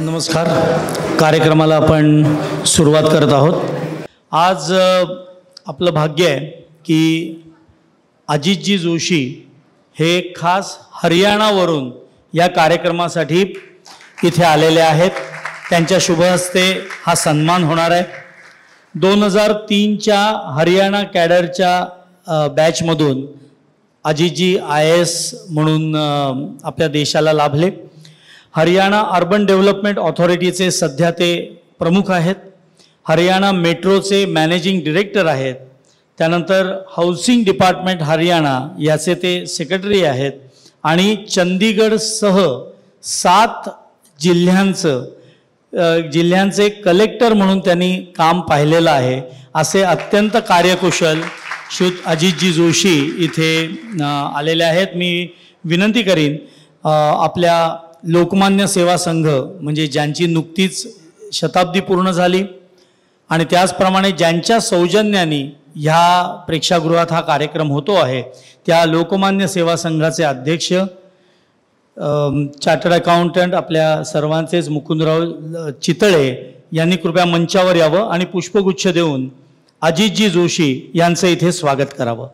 नमस्कार कार्यक्रमाला आपण सुरुवात करत आहोत आज आपलं भाग्य आहे की अजितजी जोशी हे खास हरियाणावरून या कार्यक्रमासाठी इथे आलेले आहेत त्यांच्या शुभ हस्ते हा सन्मान होणार आहे दोन हजार तीनच्या हरियाणा कॅडरच्या बॅचमधून अजितजी आय एस म्हणून आपल्या देशाला लाभले हरियाणा अर्बन डेव्हलपमेंट ऑथॉरिटीचे सध्या ते प्रमुख आहेत हरियाणा मेट्रोचे मॅनेजिंग डिरेक्टर आहेत त्यानंतर हाऊसिंग डिपार्टमेंट हरियाणा याचे ते सेक्रेटरी आहेत आणि चंदीगडसह सात जिल्ह्यांचं जिल्ह्यांचे कलेक्टर म्हणून त्यांनी काम पाहिलेलं आहे असे अत्यंत कार्यकुशल श्रुत अजितजी जोशी इथे आलेले आहेत मी विनंती करीन आपल्या लोकमान्य सेवा संघ म्हणजे ज्यांची नुकतीच शताब्दी पूर्ण झाली आणि त्याचप्रमाणे ज्यांच्या सौजन्याने ह्या प्रेक्षागृहात हा कार्यक्रम होतो आहे त्या लोकमान्य सेवा संघाचे अध्यक्ष चार्टर्ड अकाउंटंट आपल्या सर्वांचेच मुकुंदराव चितळे यांनी कृपया मंचावर यावं आणि पुष्पगुच्छ देऊन अजितजी जोशी यांचं इथे स्वागत करावं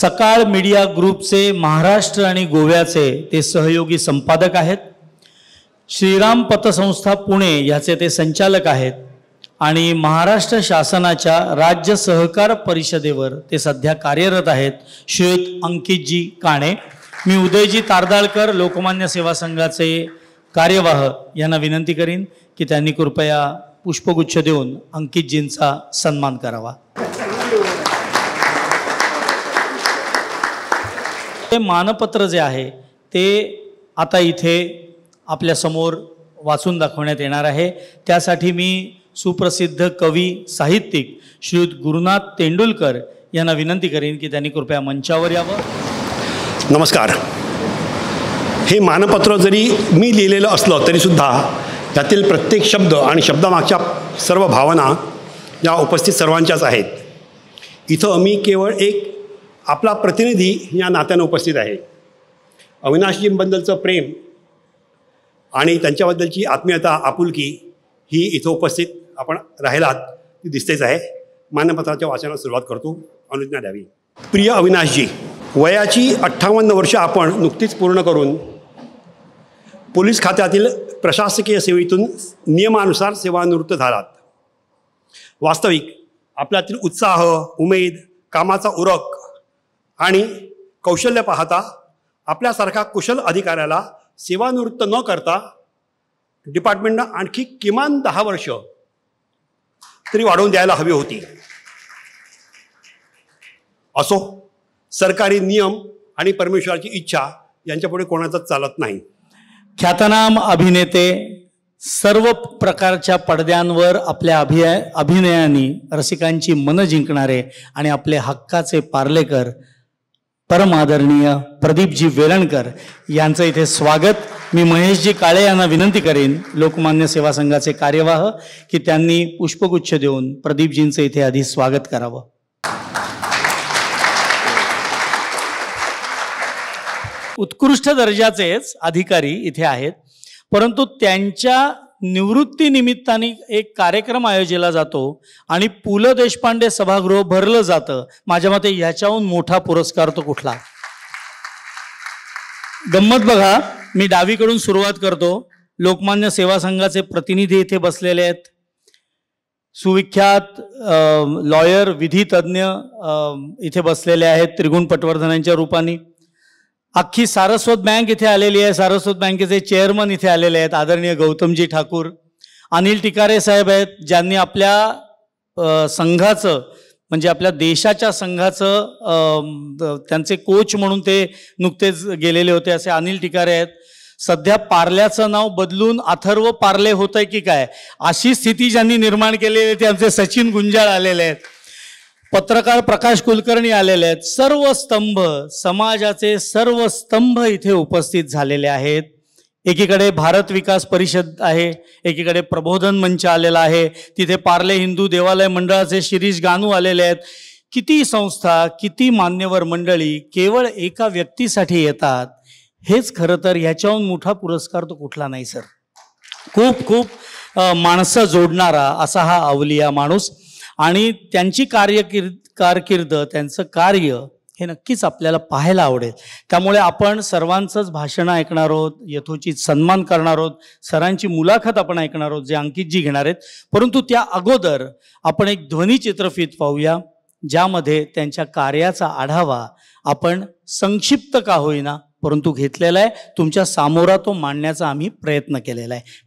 सकाळ मीडिया ग्रुपचे महाराष्ट्र आणि गोव्याचे ते सहयोगी संपादक आहेत श्रीराम पतसंस्था पुणे याचे ते संचालक आहेत आणि महाराष्ट्र शासनाच्या राज्य सहकार परिषदेवर ते सध्या कार्यरत आहेत श्वेत अंकितजी काणे मी उदयजी तारदाळकर लोकमान्य सेवा संघाचे कार्यवाह यांना विनंती करीन की त्यांनी कृपया पुष्पगुच्छ देऊन अंकितजींचा सन्मान करावा ते मानपत्र जे आहे ते आता इथे आपल्यासमोर वाचून दाखवण्यात येणार आहे त्यासाठी मी सुप्रसिद्ध कवी साहित्यिक श्रीयुत गुरुनाथ तेंडुलकर यांना विनंती करेन की त्यांनी कृपया मंचावर यावं नमस्कार हे मानपत्र जरी मी लिहिलेलं असलं तरीसुद्धा त्यातील प्रत्येक शब्द आणि शब्दामागच्या सर्व भावना या उपस्थित सर्वांच्याच आहेत इथं मी केवळ एक आपला प्रतिनिधी या नात्यानं उपस्थित आहे अविनाशजींबद्दलचं प्रेम आणि त्यांच्याबद्दलची आत्मीयता आपुलकी ही इथं उपस्थित आपण राहिलात ती दिसतेच आहे मान्यपत्राच्या वाचनाला सुरुवात करतो अनुज्ञा द्यावी प्रिय अविनाशजी वयाची अठ्ठावन्न वर्ष आपण नुकतीच पूर्ण करून पोलीस खात्यातील प्रशासकीय सेवेतून नियमानुसार सेवानिवृत्त झालात वास्तविक आपल्यातील उत्साह उमेद कामाचा उरक आणि कौशल्य पाहता आपल्यासारखा कुशल अधिकाऱ्याला सेवानिवृत्त न करता डिपार्टमेंटनं आणखी किमान दहा वर्ष तरी वाढवून द्यायला हवी होती असो सरकारी नियम आणि परमेश्वराची इच्छा यांच्यापुढे कोणाचाच चालत नाही ख्यातनाम अभिनेते सर्व प्रकारच्या पडद्यांवर आपल्या अभिया अभिनयाने रसिकांची मनं जिंकणारे आणि आपले हक्काचे पार्लेकर परमादरणीय प्रदीपजी वेलणकर यांचं इथे स्वागत मी महेशजी काळे यांना विनंती करेन लोकमान्य सेवा संघाचे कार्यवाह की त्यांनी पुष्पगुच्छ देऊन प्रदीपजींचं इथे आधी स्वागत करावं उत्कृष्ट दर्जाचेच अधिकारी इथे आहेत परंतु त्यांच्या निवृत्तीनिमित्ताने एक कार्यक्रम आयोजिला जातो आणि पु ल देशपांडे सभागृह भरलं जातं माझ्या मते ह्याच्याहून मोठा पुरस्कार तो कुठला गंमत बघा मी डावीकडून सुरुवात करतो लोकमान्य सेवा संघाचे प्रतिनिधी इथे बसलेले आहेत सुविख्यात लॉयर विधी तज्ज्ञ इथे बसलेले आहेत त्रिगुण पटवर्धनांच्या रूपाने अख्खी सारस्वत बँक इथे आलेली आहे सारस्वत बँकेचे चेअरमन इथे आलेले आहेत आदरणीय गौतमजी ठाकूर अनिल टिकारे साहेब आहेत ज्यांनी आपल्या संघाचं म्हणजे आपल्या देशाच्या संघाचं त्यांचे कोच म्हणून ते नुकतेच गेलेले होते असे अनिल टिकारे आहेत सध्या पार्ल्याचं नाव बदलून अथर्व पार्ले होत आहे की काय अशी स्थिती ज्यांनी निर्माण केलेली त्यांचे सचिन गुंजाळ आलेले आहेत पत्रकार प्रकाश कुलकर्णी आलेले आहेत सर्व स्तंभ समाजाचे सर्व स्तंभ इथे उपस्थित झालेले आहेत एकीकडे भारत विकास परिषद आहे एकीकडे प्रबोधन मंच आलेला आहे तिथे पार्ले हिंदू देवालय मंडळाचे शिरीष गानू आलेले आहेत किती संस्था किती मान्यवर मंडळी केवळ एका व्यक्तीसाठी येतात हेच खरं तर ह्याच्याहून मोठा पुरस्कार तो कुठला नाही सर खूप खूप माणसं जोडणारा असा हा अवलिया माणूस आणि त्यांची कार्यकिर कारकिर्द त्यांचं कार्य हे नक्कीच आपल्याला पाहायला आवडेल त्यामुळे आपण सर्वांचंच भाषणं ऐकणार आहोत यथोचित सन्मान करणार आहोत सरांची मुलाखत आपण ऐकणार आहोत जे अंकितजी घेणार आहेत परंतु त्या अगोदर आपण एक चित्रफित पाहूया ज्यामध्ये त्यांच्या कार्याचा आढावा आपण संक्षिप्त का होईना परंतु घेतलेला आहे तुमच्या सामोरा तो मांडण्याचा आम्ही प्रयत्न केलेला आहे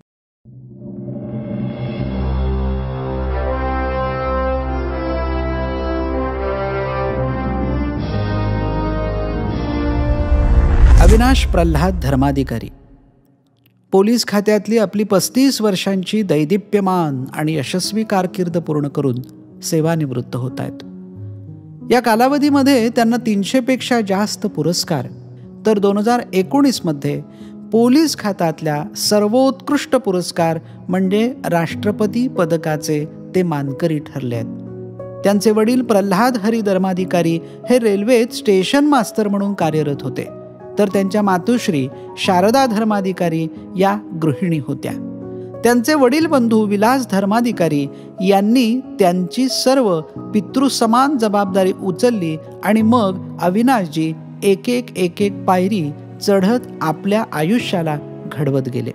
अविनाश प्रल्हाद धर्माधिकारी पोलीस खात्यातली आपली पस्तीस वर्षांची दैदिप्यमान आणि यशस्वी कारकीर्द पूर्ण करून सेवानिवृत्त होत आहेत या कालावधीमध्ये त्यांना तीनशेपेक्षा जास्त पुरस्कार तर दोन हजार एकोणीसमध्ये पोलीस खात्यातल्या सर्वोत्कृष्ट पुरस्कार म्हणजे राष्ट्रपती पदकाचे ते मानकरी ठरले आहेत त्यांचे वडील प्रल्हाद हरी धर्माधिकारी हे रेल्वेत स्टेशन मास्तर म्हणून कार्यरत होते तर त्यांच्या मातोश्री शारदा धर्माधिकारी या गृहिणी होत्या त्यांचे वडील बंधू विलास धर्माधिकारी यांनी त्यांची सर्व पितृसमान जबाबदारी उचलली आणि मग अविनाशजी एक एक एक एक पायरी चढत आपल्या आयुष्याला घडवत गेले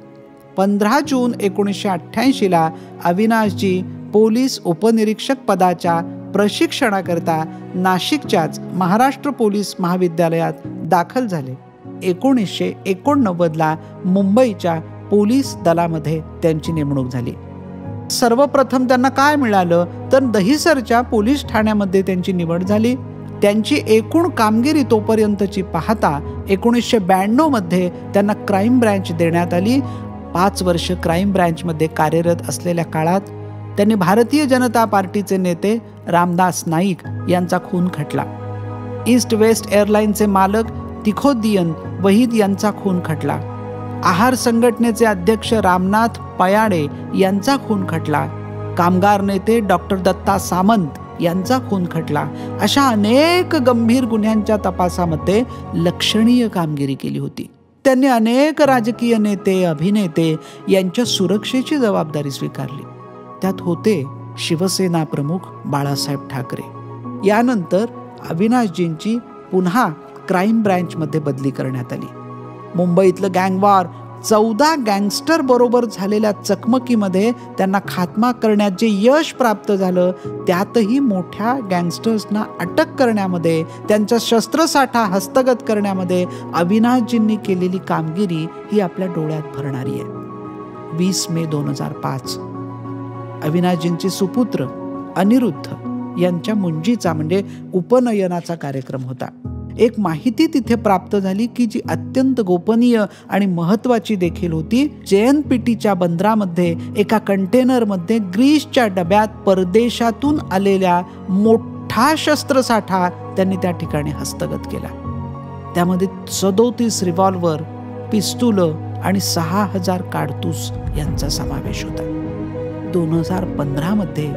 पंधरा जून एकोणीसशे अठ्ठ्याऐंशीला अविनाशजी पोलीस उपनिरीक्षक पदाच्या प्रशिक्षणाकरता नाशिकच्याच महाराष्ट्र पोलीस महाविद्यालयात दाखल झाले एकोणीसशे एकोणनव्वदला मुंबईच्या पोलीस दलामध्ये त्यांची नेमणूक झाली सर्वप्रथम त्यांना काय मिळालं तर दहिसरच्या पोलीस ठाण्यामध्ये त्यांची निवड झाली त्यांची एकूण कामगिरी तोपर्यंतची पाहता एकोणीसशे मध्ये त्यांना क्राईम ब्रँच देण्यात आली पाच वर्ष क्राईम ब्रँचमध्ये कार्यरत असलेल्या काळात त्यांनी भारतीय जनता पार्टीचे नेते रामदास नाईक यांचा खून खटला ईस्ट वेस्ट एअरलाईनचे मालक तिखोदियन वहीद यांचा खून खटला आहार संघटनेचे अध्यक्ष रामनाथ पयाडे यांचा खून खटला कामगार नेते डॉक्टर दत्ता सामंत यांचा खून खटला अशा अनेक गंभीर गुन्ह्यांच्या तपासामध्ये लक्षणीय कामगिरी केली होती त्यांनी अनेक राजकीय नेते अभिनेते यांच्या सुरक्षेची जबाबदारी स्वीकारली त्यात होते शिवसेना प्रमुख बाळासाहेब ठाकरे यानंतर अविनाशजींची पुन्हा क्राईम ब्रँचमध्ये बदली करण्यात आली मुंबईतलं गँगवार चौदा गँगस्टर बरोबर झालेल्या चकमकीमध्ये त्यांना खात्मा करण्यात जे यश प्राप्त झालं त्यातही मोठ्या गँगस्टर्सना अटक करण्यामध्ये त्यांचा शस्त्रसाठा हस्तगत करण्यामध्ये अविनाशजींनी केलेली कामगिरी ही आपल्या डोळ्यात भरणारी आहे वीस मे दोन हजार पाच अविनाशजींचे सुपुत्र अनिरुद्ध यांच्या मुंजीचा म्हणजे उपनयनाचा कार्यक्रम होता एक माहिती तिथे प्राप्त झाली की जी अत्यंत गोपनीय आणि महत्त्वाची देखील होती पीटीच्या बंदरामध्ये एका कंटेनरमध्ये ग्रीसच्या डब्यात परदेशातून आलेल्या मोठा शस्त्रसाठा त्यांनी त्या ठिकाणी हस्तगत केला त्यामध्ये सदोतीस रिव्हॉल्वर पिस्तुलं आणि सहा हजार काडतूस यांचा समावेश होता दोन हजार पंधरामध्ये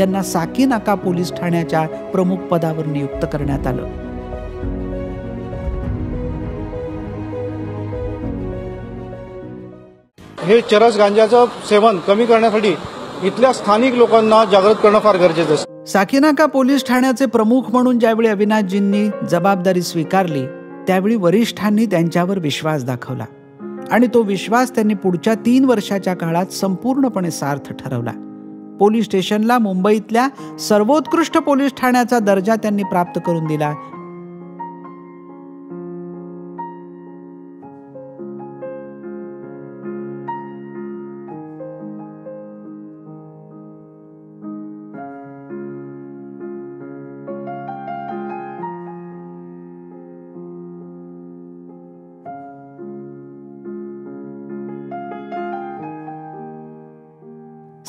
यांना साकीनाका पोलीस ठाण्याच्या प्रमुख पदावर नियुक्त करण्यात आलं हे चरस गांजाचं सेवन कमी करण्यासाठी इथल्या स्थानिक लोकांना जागृत करणं फार गरजेचं असतं साकीनाका पोलीस ठाण्याचे प्रमुख म्हणून ज्यावेळी अविनाशजींनी जबाबदारी स्वीकारली त्यावेळी वरिष्ठांनी त्यांच्यावर विश्वास दाखवला आणि तो विश्वास त्यांनी पुढच्या तीन वर्षाच्या काळात संपूर्णपणे सार्थ ठरवला पोलीस स्टेशनला मुंबईतल्या सर्वोत्कृष्ट पोलीस ठाण्याचा दर्जा त्यांनी प्राप्त करून दिला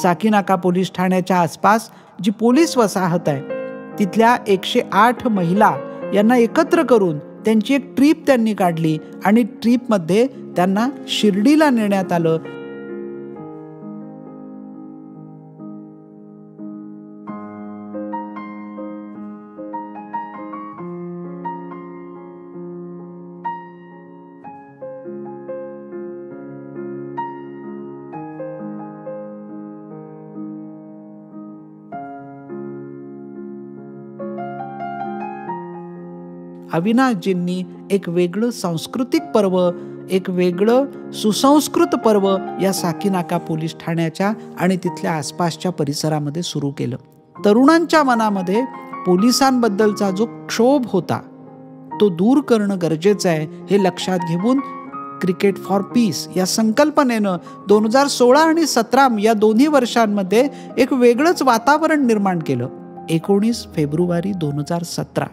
साकीनाका पोलीस ठाण्याच्या आसपास जी पोलीस वसाहत आहे तिथल्या एकशे आठ महिला यांना एकत्र करून त्यांची एक ट्रीप त्यांनी काढली आणि ट्रीपमध्ये त्यांना शिर्डीला नेण्यात आलं अविनाशजींनी एक वेगळं सांस्कृतिक पर्व एक वेगळं सुसंस्कृत पर्व या साकीनाका पोलीस ठाण्याच्या आणि तिथल्या आसपासच्या परिसरामध्ये सुरू केलं तरुणांच्या मनामध्ये पोलिसांबद्दलचा जो क्षोभ होता तो दूर करणं गरजेचं आहे हे लक्षात घेऊन क्रिकेट फॉर पीस या संकल्पनेनं दोन हजार सोळा आणि सतरा या दोन्ही वर्षांमध्ये एक वेगळंच वातावरण निर्माण केलं एकोणीस फेब्रुवारी दोन हजार सतरा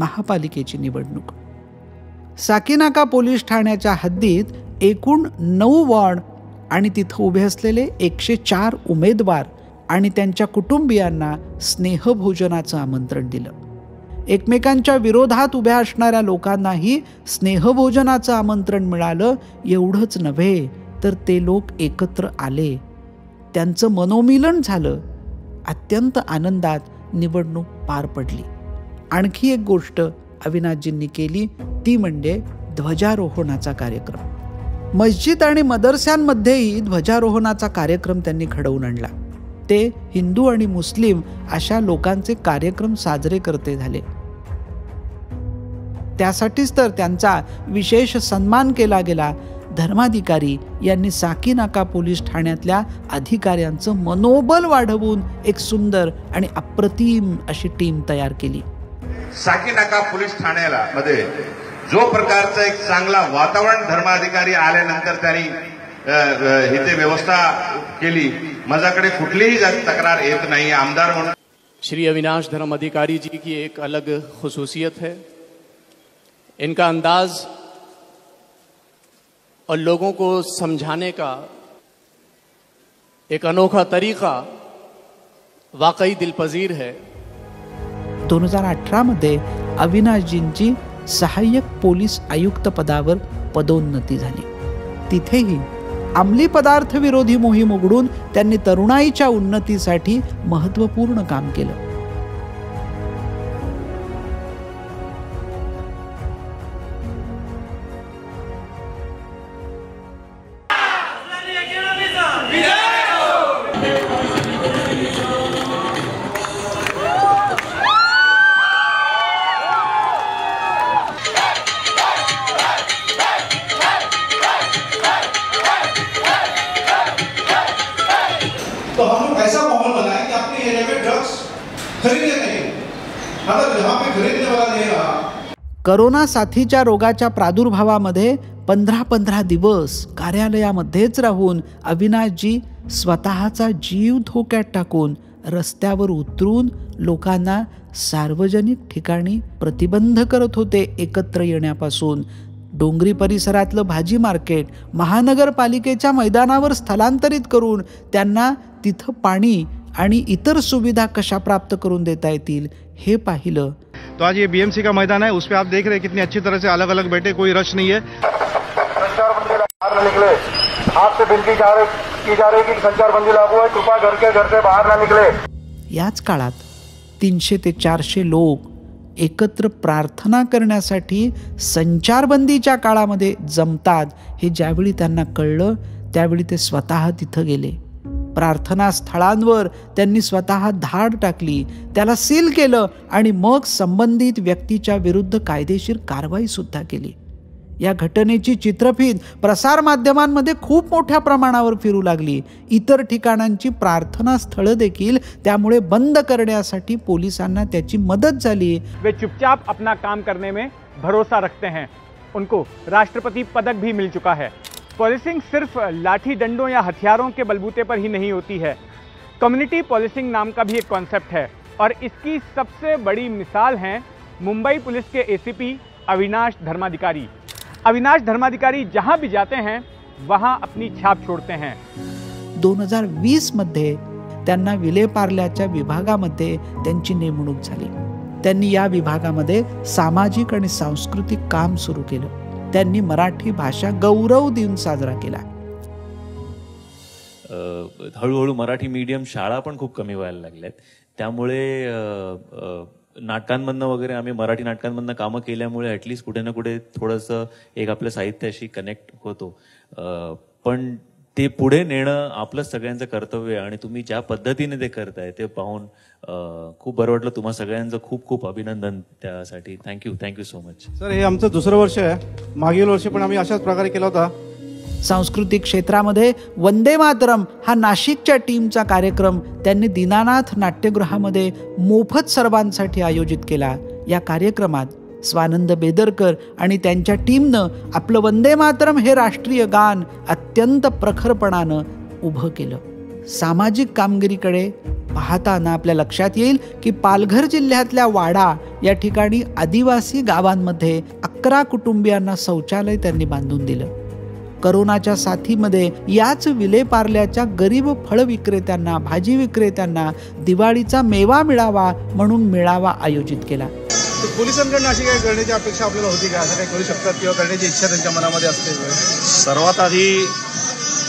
महापालिकेची निवडणूक साकीनाका पोलीस ठाण्याच्या हद्दीत एकूण नऊ वॉर्ड आणि तिथं उभे असलेले एकशे चार उमेदवार आणि त्यांच्या कुटुंबियांना स्नेहभोजनाचं आमंत्रण दिलं एकमेकांच्या विरोधात उभ्या असणाऱ्या लोकांनाही स्नेहभोजनाचं आमंत्रण मिळालं एवढंच नव्हे तर ते लोक एकत्र आले त्यांचं मनोमिलन झालं अत्यंत आनंदात निवडणूक पार पडली आणखी एक गोष्ट अविनाशजींनी केली ती म्हणजे ध्वजारोहणाचा कार्यक्रम मस्जिद आणि मदरस्यांमध्येही ध्वजारोहणाचा कार्यक्रम त्यांनी घडवून आणला ते हिंदू आणि मुस्लिम अशा लोकांचे कार्यक्रम साजरे करते झाले त्यासाठीच तर त्यांचा विशेष सन्मान केला गेला धर्माधिकारी यांनी साकीनाका पोलीस ठाण्यातल्या अधिकाऱ्यांचं मनोबल वाढवून एक सुंदर आणि अप्रतिम अशी टीम तयार केली साकीनाका पुलिस थाने मधे जो प्रकार एक चांगला वातावरण धर्माधिकारी आलतर तीन हिते व्यवस्था केली माझ्याकडे कुठलीही तक्रार नहीं आमदार म्हणून श्री अविनाश धर्म अधिकारी जी की एक अलग खसूसियत है इनका अंदाज और लोगों को समझाने का एक अनोखा तरीका वाकई दिलपजीर है दोन हजार अठरामध्ये अविनाशजींची सहाय्यक पोलीस आयुक्त पदावर पदोन्नती झाली तिथेही अंमली पदार्थ विरोधी मोहीम उघडून त्यांनी तरुणाईच्या उन्नतीसाठी महत्त्वपूर्ण काम केलं कोरोना साथीच्या रोगाच्या प्रादुर्भावामध्ये पंधरा पंधरा दिवस कार्यालयामध्येच राहून अविनाशजी स्वतःचा जीव धोक्यात टाकून रस्त्यावर उतरून लोकांना सार्वजनिक ठिकाणी प्रतिबंध करत होते एकत्र येण्यापासून डोंगरी परिसरातलं भाजी मार्केट महानगरपालिकेच्या मैदानावर स्थलांतरित करून त्यांना तिथं पाणी आणि इतर सुविधा कशा प्राप्त करून देता येतील हे पाहिलं तो आज ये बीएमसी का मैदान है उस पर आप देख रहे हैं कितनी अच्छी तरह से अलग अलग बैठे कोई रश नहीं है बाहर ना निकले आपसे विनती की जा रही की संचारबंदी लागू है कृपा घर के घर से बाहर ना निकले याच काळात तीनशे ते चारशे लोक एकत्र प्रार्थना करण्यासाठी संचारबंदीच्या काळामध्ये जमतात हे ज्यावेळी त्यांना कळलं त्यावेळी ते स्वतः तिथं गेले प्रार्थना स्थळांवर त्यांनी स्वतः धाड टाकली त्याला सील केलं आणि मग संबंधित व्यक्तीच्या विरुद्ध कायदेशीर कारवाई सुद्धा केली या घटनेची चित्रफित प्रसारमाध्यमांमध्ये खूप मोठ्या प्रमाणावर फिरू लागली इतर ठिकाणांची प्रार्थना स्थळं देखील त्यामुळे बंद करण्यासाठी पोलिसांना त्याची मदत झाली वे चुपचाप अपना काम करने में भरोसा रखते हैं उनको राष्ट्रपती पदक भी मिल चुका है पॉलिसिंग सिर्फ लाठी डंडों या हथियारों के बलबूते पर ही नहीं होती है कम्युनिटी पॉलिसिंग नाम का भी एक कॉन्सेप्ट है और इसकी सबसे बड़ी मिसाल है मुंबई पुलिस के एसीपी अविनाश धर्माधिकारी अविनाश धर्माधिकारी जहां भी जाते हैं वहां अपनी छाप छोडते हैं दोन हजार वीसमध्ये त्यांना विलेपार्ल्याच्या विभागामध्ये त्यांची नेमणूक झाली त्यांनी या विभागामध्ये सामाजिक आणि सांस्कृतिक काम सुरू केलं त्यांनी मराठी भाषा गौरव देऊन साजरा केला हळूहळू मराठी मीडियम शाळा पण खूप कमी व्हायला लागल्यात त्यामुळे नाटकांमधनं वगैरे आम्ही मराठी नाटकांमधनं कामं केल्यामुळे ॲटलिस्ट कुठे ना कुठे थोडंसं एक आपल्या साहित्याशी कनेक्ट होतो पण ते पुढे नेणं आपलं सगळ्यांचं कर्तव्य आहे आणि तुम्ही ज्या पद्धतीने ते करताय ते पाहून खूप बरं वाटलं तुम्हा सगळ्यांचं खूप खूप अभिनंदन त्यासाठी thank you thank you so much sir हे आमचं दुसरं वर्ष आहे मागील वर्षी पण आम्ही अशाच प्रकारे केला होता सांस्कृतिक क्षेत्रामध्ये वंदे मातरम हा नाशिकच्या टीमचा कार्यक्रम त्यांनी दीनानाथ नाट्यगृहामध्ये मोफत सर्वांसाठी आयोजित केला या कार्यक्रमात स्वानंद बेदरकर आणि त्यांच्या टीमनं आपलं वंदे मातरम हे राष्ट्रीय गान अत्यंत प्रखरपणानं उभं केलं सामाजिक कामगिरीकडे पाहताना आपल्या लक्षात येईल की पालघर जिल्ह्यातल्या वाडा या ठिकाणी आदिवासी गावांमध्ये अकरा कुटुंबियांना शौचालय त्यांनी बांधून दिलं करोनाच्या साथीमध्ये याच विलेपारल्याच्या गरीब फळ विक्रेत्यांना भाजी विक्रेत्यांना दिवाळीचा मेवा मिळावा म्हणून मेळावा आयोजित केला पोलिसांकडनं अशी काही करण्याची अपेक्षा आपल्याला होती का असं काही करू शकतात किंवा करण्याची इच्छा त्यांच्या मनामध्ये असते सर्वात आधी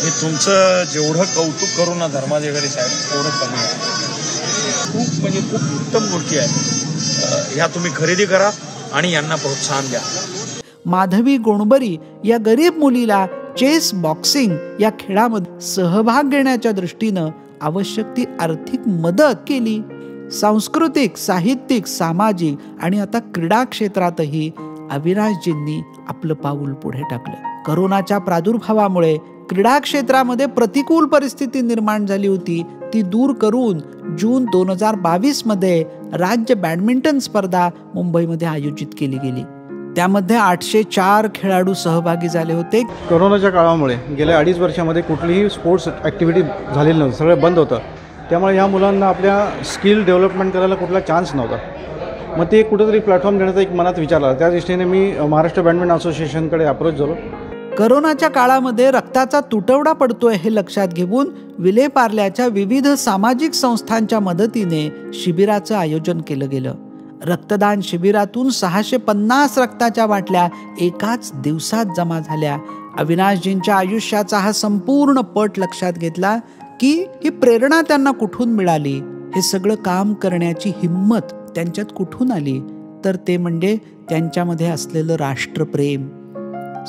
मी तुमचं जेवढं कौतुक करू ना धर्माधिकारी साहेब तेवढं कमी आहे खूप म्हणजे खूप उत्तम गोष्टी आहे ह्या तुम्ही खरेदी करा आणि यांना प्रोत्साहन द्या माधवी गोणबरी या गरीब मुलीला चेस बॉक्सिंग या खेळामध्ये सहभाग घेण्याच्या दृष्टीनं आवश्यक ती आर्थिक मदत केली सांस्कृतिक साहित्यिक सामाजिक आणि आता क्रीडा क्षेत्रातही अविनाशजींनी आपलं पाऊल पुढे टाकलं करोनाच्या प्रादुर्भावामुळे क्रीडा क्षेत्रामध्ये प्रतिकूल परिस्थिती निर्माण झाली होती ती दूर करून जून दोन हजार बावीसमध्ये राज्य बॅडमिंटन स्पर्धा मुंबईमध्ये आयोजित केली गेली त्यामध्ये आठशे चार खेळाडू सहभागी झाले होते करोनाच्या काळामुळे गेल्या अडीच वर्षामध्ये कुठलीही स्पोर्ट्स ऍक्टिव्हिटी झालेली नव्हती सगळं बंद होतं त्यामुळे ह्या मुलांना आपल्या स्किल डेव्हलपमेंट करायला कुठला चान्स नव्हता मग ते कुठेतरी प्लॅटफॉर्म देण्याचा एक मनात विचार त्या दृष्टीने मी महाराष्ट्र बॅडमिंटन असोसिएशनकडे अप्रोच झालो करोनाच्या काळामध्ये रक्ताचा तुटवडा पडतोय हे लक्षात घेऊन विले पार्ल्याच्या विविध सामाजिक संस्थांच्या मदतीने शिबिराचं आयोजन केलं गेलं रक्तदान शिबिरातून सहाशे पन्नास रक्ताच्या बाटल्या एकाच दिवसात जमा झाल्या अविनाशजींच्या आयुष्याचा हा संपूर्ण पट लक्षात घेतला की ही प्रेरणा त्यांना कुठून मिळाली हे सगळं काम करण्याची हिंमत त्यांच्यात कुठून आली तर ते म्हणजे त्यांच्यामध्ये असलेलं राष्ट्रप्रेम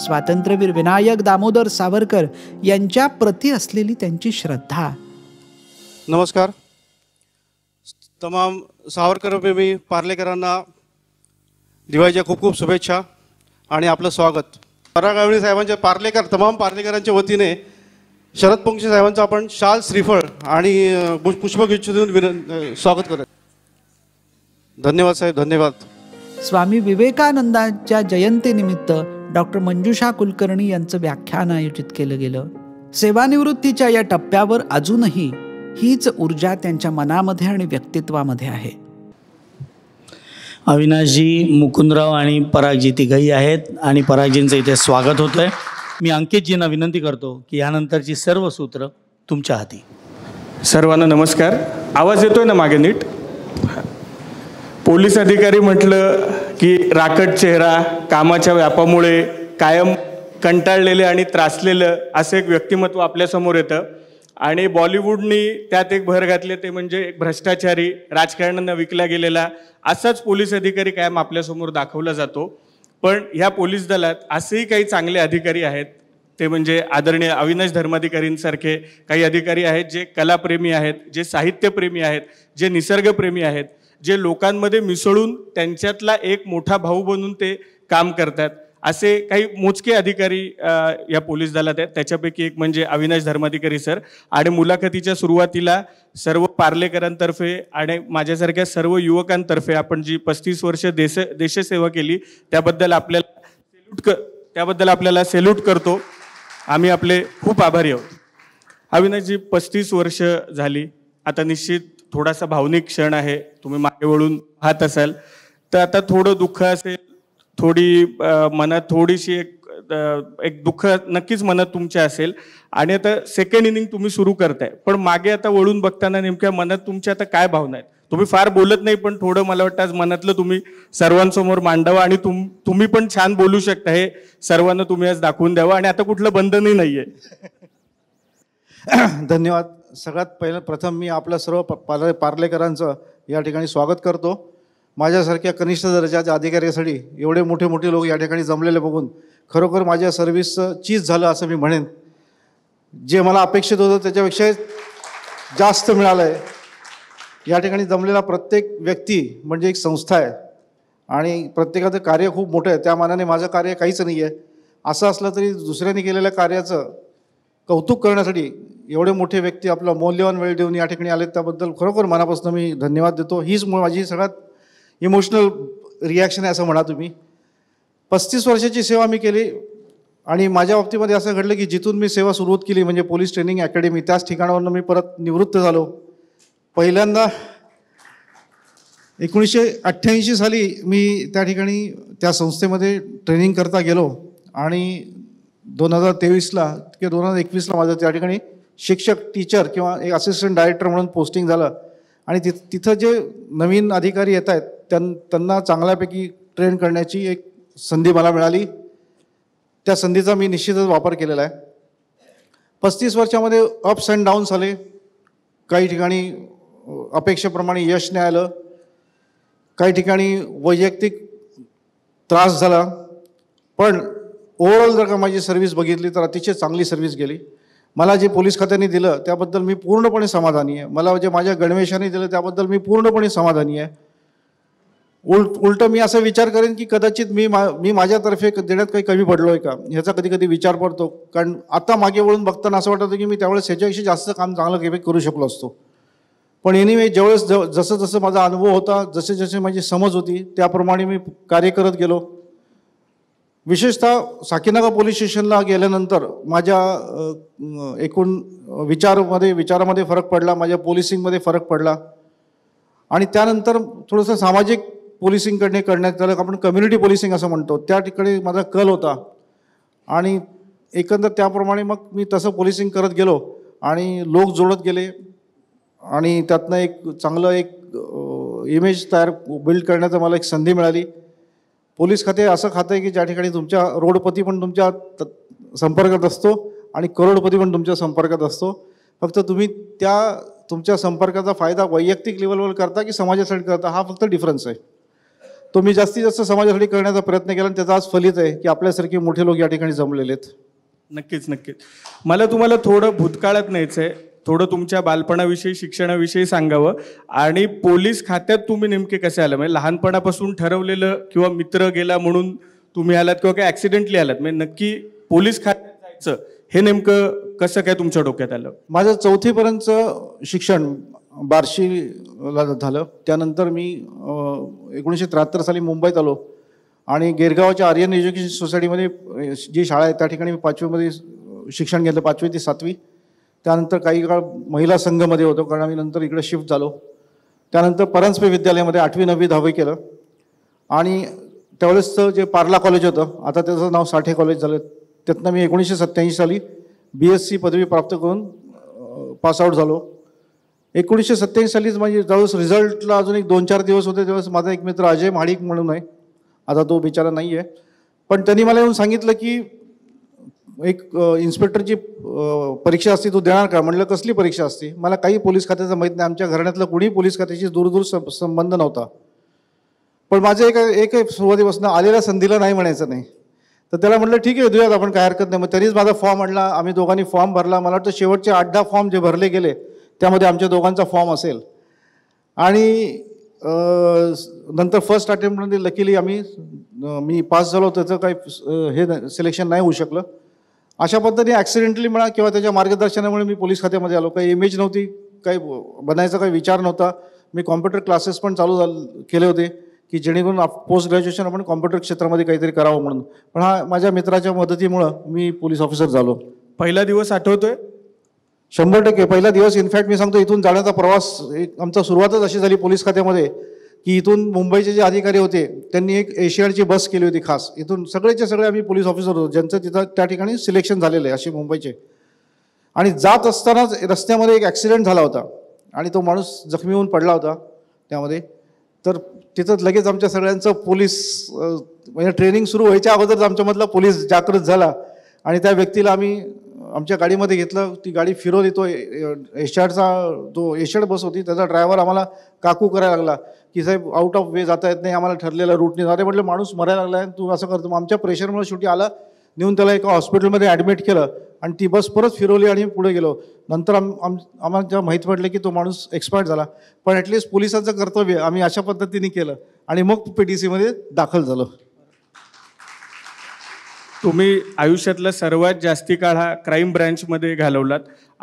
स्वातंत्र्यवीर विनायक दामोदर सावरकर यांच्या प्रती असलेली त्यांची श्रद्धा नमस्कार तमाम सावरकर प्रेमी पार्लेकरांना दिवाळीच्या खूप खूप शुभेच्छा आणि आपलं स्वागत साहेब साहेबांच्या पार्लेकर तमाम पार्लेकरांच्या वतीने शरद पोंक्षे साहेबांचं आपण शाल श्रीफळ आणि पुष्पगुच्छ देऊन विन स्वागत करत धन्यवाद साहेब धन्यवाद स्वामी विवेकानंदांच्या जयंतीनिमित्त डॉक्टर मंजुषा कुलकर्णी यांचं व्याख्यान आयोजित केलं गेलं सेवानिवृत्तीच्या या टप्प्यावर अजूनही हीच ऊर्जा त्यांच्या मनामध्ये आणि व्यक्तित्वामध्ये आहे अविनाशजी मुकुंदराव आणि पराजी तिघही आहेत आणि पराजींचं इथे स्वागत होतं आहे मी अंकितजींना विनंती करतो की यानंतरची सर्व सूत्र तुमच्या हाती सर्वांना नमस्कार आवाज येतोय ना मागे नीट पोलीस अधिकारी म्हटलं की राकट चेहरा कामाच्या व्यापामुळे कायम कंटाळलेले आणि त्रासलेलं असं एक व्यक्तिमत्व आपल्यासमोर येतं आणि बॉलिवूडनी त्यात एक भर घातले ते म्हणजे एक भ्रष्टाचारी राजकारणानं विकला गेलेला असाच पोलीस अधिकारी कायम आपल्यासमोर दाखवला जातो पण ह्या पोलीस दलात असेही काही चांगले अधिकारी आहेत ते म्हणजे आदरणीय अविनाश धर्माधिकारींसारखे काही अधिकारी आहेत जे कलाप्रेमी आहेत जे साहित्यप्रेमी आहेत जे निसर्गप्रेमी आहेत जे लोकांमध्ये मिसळून त्यांच्यातला एक मोठा भाऊ बनून ते काम करतात असे काही मोजके अधिकारी या पोलीस दलात आहेत त्याच्यापैकी एक म्हणजे अविनाश धर्माधिकारी सर आणि मुलाखतीच्या सुरुवातीला सर्व पार्लेकरांतर्फे आणि माझ्यासारख्या सर्व युवकांतर्फे आपण जी पस्तीस वर्ष देश देशसेवा केली त्याबद्दल आपल्याला सेल्यूट क त्याबद्दल आपल्याला सेल्यूट करतो आम्ही आपले खूप आभारी आहोत अविनाशजी पस्तीस वर्ष झाली आता निश्चित थोडासा भावनिक क्षण आहे तुम्ही मागे वळून पाहत असाल तर आता थोडं दुःख असेल थोडी मनात थोडीशी एक एक दुःख नक्कीच मनात तुमच्या असेल आणि आता सेकंड इनिंग तुम्ही सुरू करताय पण मागे आता वळून बघताना नेमक्या मनात तुमच्या आता काय भावना आहेत तुम्ही फार बोलत नाही पण थोडं मला वाटतं आज मनातलं तुम्ही सर्वांसमोर मांडावं आणि तुम तुम्ही पण छान बोलू शकता हे सर्वांना तुम्ही आज दाखवून द्यावं आणि आता कुठलं बंधनही नाहीये धन्यवाद सगळ्यात पहिलं प्रथम मी आपल्या सर्व पार्लेकरांचं या ठिकाणी स्वागत करतो माझ्यासारख्या कनिष्ठ दर्जाच्या अधिकाऱ्यासाठी एवढे मोठे मोठे लोक या ठिकाणी जमलेले बघून खरोखर माझ्या सर्व्हिसचं चीज झालं असं मी म्हणेन जे मला अपेक्षित होतं त्याच्यापेक्षा जास्त मिळालं आहे या ठिकाणी जमलेला प्रत्येक व्यक्ती म्हणजे एक संस्था आहे आणि प्रत्येकाचं कार्य खूप मोठं आहे त्या मानाने माझं कार्य काहीच नाही आहे असं असलं तरी दुसऱ्याने केलेल्या कार्याचं कौतुक करण्यासाठी एवढे मोठे व्यक्ती आपला मौल्यवान वेळ देऊन या ठिकाणी आले त्याबद्दल खरोखर मनापासून मी धन्यवाद देतो हीच माझी सगळ्यात इमोशनल रिॲक्शन आहे असं म्हणा तुम्ही पस्तीस वर्षाची सेवा मी केली आणि माझ्या बाबतीमध्ये असं घडलं की जिथून मी सेवा सुरुवात केली म्हणजे पोलीस ट्रेनिंग अकॅडमी त्याच ठिकाणावरून मी परत निवृत्त झालो पहिल्यांदा एकोणीसशे अठ्ठ्याऐंशी साली मी त्या ठिकाणी त्या संस्थेमध्ये ट्रेनिंग करता गेलो आणि दोन हजार तेवीसला किंवा दोन हजार एकवीसला माझं त्या ठिकाणी शिक्षक टीचर किंवा एक असिस्टंट डायरेक्टर म्हणून पोस्टिंग झालं आणि तिथं जे नवीन अधिकारी येत आहेत त्यां त्यांना चांगल्यापैकी ट्रेन करण्याची एक संधी मला मिळाली त्या संधीचा मी निश्चितच वापर केलेला आहे पस्तीस वर्षामध्ये अप्स अँड डाऊन्स आले काही ठिकाणी अपेक्षेप्रमाणे यश नाही आलं काही ठिकाणी वैयक्तिक त्रास झाला पण ओव्हरऑल जर का माझी सर्व्हिस बघितली तर अतिशय चांगली सर्व्हिस गेली मला जे पोलीस खात्याने दिलं त्याबद्दल मी पूर्णपणे समाधानी आहे मला जे माझ्या गणवेशाने दिलं त्याबद्दल मी पूर्णपणे समाधानी आहे उलट उलटं मी असा विचार करेन की कदाचित मी मा मी माझ्यातर्फे देण्यात काही कमी पडलो आहे का ह्याचा कधी कधी विचार पडतो कारण आत्ता मागे वळून बघताना असं वाटतं की मी त्यावेळेस ह्याच्यापेक्षा जास्त काम चांगलं इफेक्ट करू शकलो असतो पण एनिवे ज्यावेळेस ज जसं जसं माझा अनुभव होता जसे जसे माझी समज होती त्याप्रमाणे मी कार्य करत गेलो विशेषतः साकीनागा पोलीस स्टेशनला गेल्यानंतर माझ्या एकूण विचारमध्ये विचारामध्ये फरक पडला माझ्या पोलिसिंगमध्ये फरक पडला आणि त्यानंतर थोडंसं सामाजिक पोलिसिंगकडे करण्यात आलं आपण कम्युनिटी पोलिसिंग असं म्हणतो त्या ठिकाणी माझा कल होता आणि एकंदर त्याप्रमाणे मग मी तसं पोलिसिंग करत गेलो आणि लोक जोडत गेले आणि त्यातनं एक चांगलं एक इमेज तयार बिल्ड करण्याचं मला एक संधी मिळाली पोलीस खाते असं खातं आहे की ज्या ठिकाणी तुमच्या रोडपती पण तुमच्या संपर्कात असतो आणि करोडपती पण तुमच्या संपर्कात असतो फक्त तुम्ही त्या तुमच्या संपर्काचा फायदा वैयक्तिक लेवलवर करता की समाजासाठी करता हा फक्त डिफरन्स आहे तो मी जास्तीत जास्त समाजासाठी करण्याचा प्रयत्न केला आणि त्याचा आज फलित आहे की आपल्यासारखे मोठे लोक या ठिकाणी जमलेले आहेत नक्कीच नक्कीच मला तुम्हाला थोडं भूतकाळात न्यायचं आहे थोडं तुमच्या बालपणाविषयी शिक्षणाविषयी सांगावं आणि पोलीस खात्यात तुम्ही नेमके कसे आलं म्हणजे लहानपणापासून ठरवलेलं किंवा मित्र गेला म्हणून तुम्ही आलात किंवा काय ॲक्सिडेंटली आलात म्हणजे नक्की पोलीस खात्यात जायचं हे नेमकं कसं काय तुमच्या डोक्यात आलं माझं चौथीपर्यंतचं शिक्षण बार्शीला झालं त्यानंतर मी एकोणीसशे त्र्याहत्तर साली मुंबईत आलो आणि गेरगावच्या आर्यन एज्युकेशन सोसायटीमध्ये जी शाळा आहे त्या ठिकाणी मी पाचवीमध्ये शिक्षण घेतलं पाचवी ते सातवी त्यानंतर काही काळ महिला संघमध्ये होतो कारण आम्ही नंतर इकडे शिफ्ट झालो त्यानंतर परंजपे विद्यालयामध्ये आठवी नववी दहावी केलं आणि त्यावेळेस जे पार्ला कॉलेज होतं आता त्याचं नाव साठे कॉलेज झालं त्यातनं मी एकोणीसशे सत्त्याऐंशी साली बी एस सी पदवी प्राप्त करून पासआउट झालो एकोणीसशे सत्त्याऐंशी सालीच माझी म्हणजे जवळ रिझल्टला अजून एक दोन चार दिवस होते तेव्हा माझा एक मित्र अजय म्हाडिक म्हणून आहे आता तो बिचारा नाही आहे पण त्यांनी मला येऊन सांगितलं की एक इन्स्पेक्टरची परीक्षा असते तू देणार का म्हटलं कसली परीक्षा असते मला काही पोलीस खात्याचं माहीत नाही आमच्या घराण्यातलं कुणीही पोलीस खात्याशी दूरदूर संबंध नव्हता पण माझं एक एक सुरुवातीपासून आलेल्या संधीला नाही म्हणायचं नाही तर त्याला म्हटलं ठीक आहे देऊयात आपण काय हरकत नाही मग त्यांनीच माझा फॉर्म आणला आम्ही दोघांनी फॉर्म भरला मला वाटतं शेवटचे आठ दहा फॉर्म जे भरले गेले त्यामध्ये आमच्या दोघांचा फॉर्म असेल आणि नंतर फर्स्ट अटेम्प्टमध्ये लकीली आम्ही मी पास झालो त्याचं काही हे सिलेक्शन नाही होऊ शकलं अशा पद्धतीने ॲक्सिडेंटली म्हणा किंवा त्याच्या मार्गदर्शनामुळे मी पोलीस खात्यामध्ये आलो काही इमेज नव्हती काही बनायचा काही विचार नव्हता मी कॉम्प्युटर क्लासेस पण चालू झाले केले होते की जेणेकरून पोस्ट ग्रॅज्युएशन आपण कॉम्प्युटर क्षेत्रामध्ये काहीतरी करावं म्हणून पण हा माझ्या मित्राच्या मदतीमुळं मी पोलीस ऑफिसर झालो पहिला दिवस आठवतोय शंभर टक्के पहिला दिवस इनफॅक्ट मी सांगतो इथून जाण्याचा प्रवास एक आमचा सुरुवातच अशी झाली पोलीस खात्यामध्ये की इथून मुंबईचे जे अधिकारी होते त्यांनी एक एशियाडची बस केली होती खास इथून सगळेचे सगळे आम्ही पोलीस ऑफिसर होतो ज्यांचं तिथं त्या ठिकाणी सिलेक्शन झालेलं आहे असे मुंबईचे आणि जात असतानाच रस्त्यामध्ये एक ॲक्सिडेंट झाला होता आणि तो माणूस जखमी होऊन पडला होता त्यामध्ये तर तिथं लगेच आमच्या सगळ्यांचं पोलीस म्हणजे ट्रेनिंग सुरू व्हायच्या अगोदरच आमच्यामधला पोलीस जागृत झाला आणि त्या व्यक्तीला आम्ही आमच्या गाडीमध्ये घेतलं ती गाडी फिरवली तो एशाडचा जो एशाड बस होती त्याचा ड्रायव्हर आम्हाला काकू करायला लागला की साहेब आउट ऑफ वे जाता येत नाही आम्हाला ठरलेला रूटने जाते म्हटलं माणूस मरायला लागला आहे तू असं करतो आमच्या प्रेशरमुळे शेवटी आला नेऊन त्याला एका हॉस्पिटलमध्ये ॲडमिट केलं आणि ती बस परत फिरवली आणि पुढे गेलो नंतर आम आम आम्हाला जेव्हा माहीत पडलं की तो माणूस एक्सपायर्ड झाला पण ॲटलिस्ट पोलिसांचं कर्तव्य आम्ही अशा पद्धतीने केलं आणि मग पी टी सीमध्ये दाखल झालो तुम्ही आयुष्यातला सर्वात जास्ती काळ हा क्राईम ब्रँचमध्ये घालवलात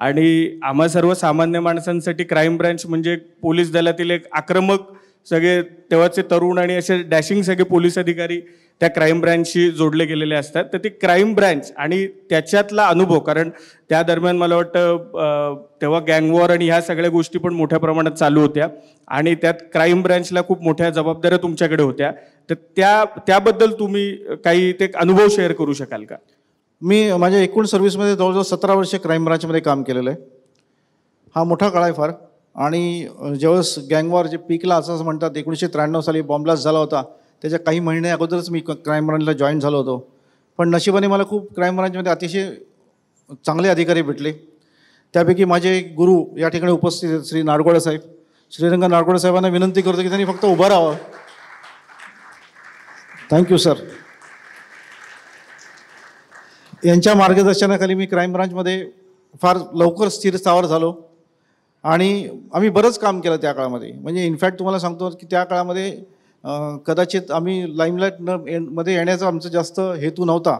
आणि आम्हा सर्व सामान्य माणसांसाठी क्राईम ब्रँच म्हणजे पोलीस दलातील एक आक्रमक सगळे तेव्हाचे तरुण आणि असे डॅशिंग सगळे पोलीस अधिकारी त्या क्राईम ब्रँचशी जोडले गेलेले असतात तर ती क्राईम ब्रँच आणि त्याच्यातला अनुभव कारण त्या दरम्यान मला वाटतं तेव्हा गँगवॉर आणि ह्या सगळ्या गोष्टी पण मोठ्या प्रमाणात चालू होत्या आणि त्यात क्राईम ब्रँचला खूप मोठ्या जबाबदाऱ्या तुमच्याकडे होत्या तर त्या त्याबद्दल तुम्ही काही ते अनुभव शेअर करू शकाल का मी माझ्या एकूण सर्व्हिसमध्ये जवळजवळ सतरा वर्ष क्राईम ब्रांचमध्ये काम केलेलं आहे हा मोठा काळ आहे फार आणि ज्यावेळेस गँगवार जे पिकला असं म्हणतात एकोणीसशे त्र्याण्णव साली बॉम्ब्लास्ट झाला होता त्याच्या काही महिने अगोदरच मी क्राईम ब्रांचला जॉईन झालो होतो पण नशिबाने मला खूप क्राईम ब्रांचमध्ये अतिशय चांगले अधिकारी भेटले त्यापैकी माझे गुरु या ठिकाणी उपस्थित आहेत श्री नाडगोडे साहेब श्रीरंग नाडगोडे साहेबांना विनंती करतो की त्यांनी फक्त उभं राहावं थँक्यू सर यांच्या मार्गदर्शनाखाली मी क्राईम ब्रांचमध्ये फार लवकर स्थिर स्थावर झालो आणि आम्ही बरंच काम केलं त्या काळामध्ये म्हणजे इनफॅक्ट तुम्हाला सांगतो की त्या काळामध्ये कदाचित आम्ही लाईमलाईट न मध्ये येण्याचा आमचा जास्त हेतू नव्हता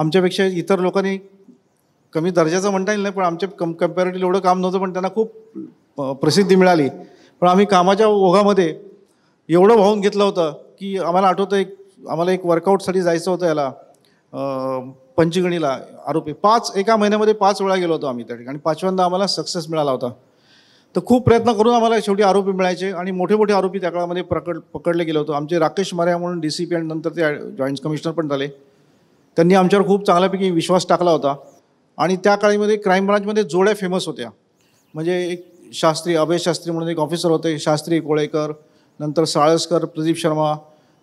आमच्यापेक्षा इतर लोकांनी कमी दर्जाचं म्हणता येईल नाही पण आमच्या कम कम्पॅरेटिव्ह एवढं काम नव्हतं पण त्यांना खूप प्रसिद्धी मिळाली पण आम्ही कामाच्या ओघामध्ये एवढं वाहून घेतलं होतं की आम्हाला आठवतं एक आम्हाला एक वर्कआउटसाठी जायचं होतं याला पंचगणीला आरोपी पाच एका महिन्यामध्ये पाच वेळा गेलो होतो आम्ही त्या ठिकाणी पाचव्यांदा आम्हाला सक्सेस मिळाला होता तर खूप प्रयत्न करून आम्हाला शेवटी आरोपी मिळायचे आणि मोठे मोठे आरोपी त्या काळामध्ये प्रकड पकडले गेले होते आमचे राकेश मार्या म्हणून डी सी पी आणि नंतर ते जॉईंट कमिशनर पण झाले त्यांनी आमच्यावर खूप चांगल्यापैकी विश्वास टाकला होता आणि त्या काळीमध्ये क्राईम ब्रांचमध्ये जोड्या फेमस होत्या म्हणजे एक शास्त्री अभय शास्त्री म्हणून एक ऑफिसर होते शास्त्री कोळेकर नंतर साळसकर प्रदीप शर्मा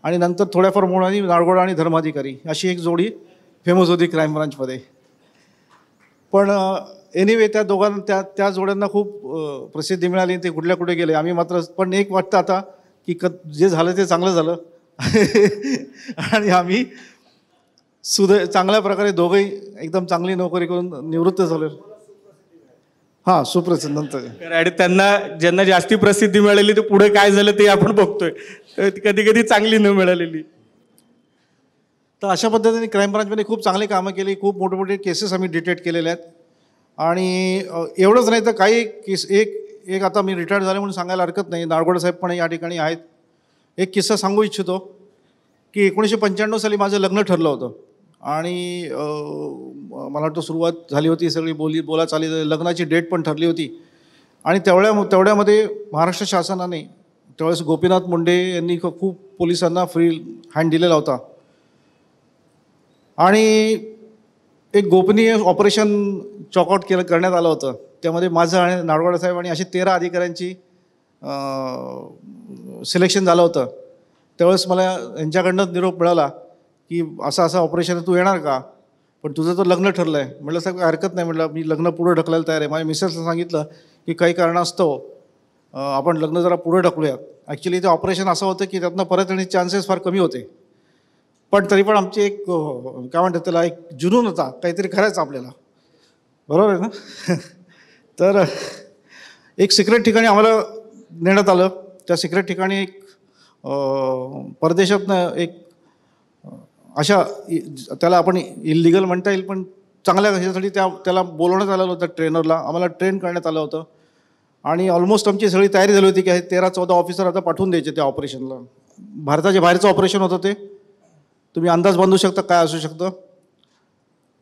आणि नंतर थोड्याफार मोडानी नाळगोडा आणि धर्माधिकारी अशी एक जोडी फेमस होती क्राईम ब्रांचमध्ये पण एनिवे त्या दोघांना त्या त्या जोड्यांना खूप प्रसिद्धी मिळाली ते कुठल्या कुठे गेले आम्ही मात्र पण एक वाटतं आता की क जे झालं ते चांगलं झालं आणि आम्ही सुद चांगल्या प्रकारे दोघंही एकदम चांगली नोकरी करून निवृत्त झालो हां सुप्रसिद्ध त्यांना ज्यांना जास्ती प्रसिद्धी मिळाली ते पुढे काय झालं ते आपण बघतोय कधी कधी चांगली न मिळालेली तर अशा पद्धतीने क्राईम ब्रांचमध्ये खूप चांगली कामं केली खूप मोठे मोठे केसेस आम्ही डिटेक्ट केलेले आहेत आणि एवढंच नाही तर काही किस एक एक आता मी रिटायर्ड झाले म्हणून सांगायला हरकत नाही नारगोडे साहेब पण या ठिकाणी आहेत एक किस्सा सांगू इच्छितो की एकोणीसशे पंच्याण्णव साली माझं लग्न ठरलं होतं आणि मला वाटतं सुरुवात झाली होती सगळी बोली बोला चाली लग्नाची डेट पण ठरली होती आणि तेवढ्या तेवढ्यामध्ये महाराष्ट्र शासनाने त्यावेळेस गोपीनाथ मुंडे यांनी खूप पोलिसांना फ्री हँड दिलेला होता आणि एक गोपनीय ऑपरेशन चॉकआउट केलं करण्यात आलं होतं त्यामध्ये माझं आणि नाडवाडा साहेब आणि असे तेरा अधिकाऱ्यांची सिलेक्शन झालं होतं त्यावेळेस मला यांच्याकडनं निरोप मिळाला की असं असं ऑपरेशन तू येणार का पण तुझं तर लग्न ठरलं आहे म्हटलं साहेब हरकत नाही म्हटलं मी लग्न पुढं ढकलायला तयार आहे माझ्या मिसेसनं सांगितलं की काही कारणास्तव आपण लग्न जरा पुढं ढकलूयात ॲक्च्युली ते ऑपरेशन असं होतं की त्यातनं परत येण्याचे चान्सेस फार कमी होते पण तरी पण आमची एक काय म्हणतात त्याला एक जुनून होता काहीतरी करायचं आपल्याला बरोबर आहे ना तर एक सिक्रेट ठिकाणी आम्हाला नेण्यात आलं त्या सिक्रेट ठिकाणी एक परदेशातनं एक अशा त्याला आपण इलिगल म्हणता येईल पण चांगल्या ह्याच्यासाठी त्या त्याला बोलवण्यात आलेलं होतं ट्रेनरला आम्हाला ट्रेन करण्यात आलं होतं आणि ऑलमोस्ट आमची सगळी तयारी झाली होती की हे तेरा चौदा ऑफिसर आता पाठवून द्यायचे त्या ऑपरेशनला भारताच्या बाहेरचं ऑपरेशन होतं ते तुम्ही अंदाज बांधू शकता काय असू शकतं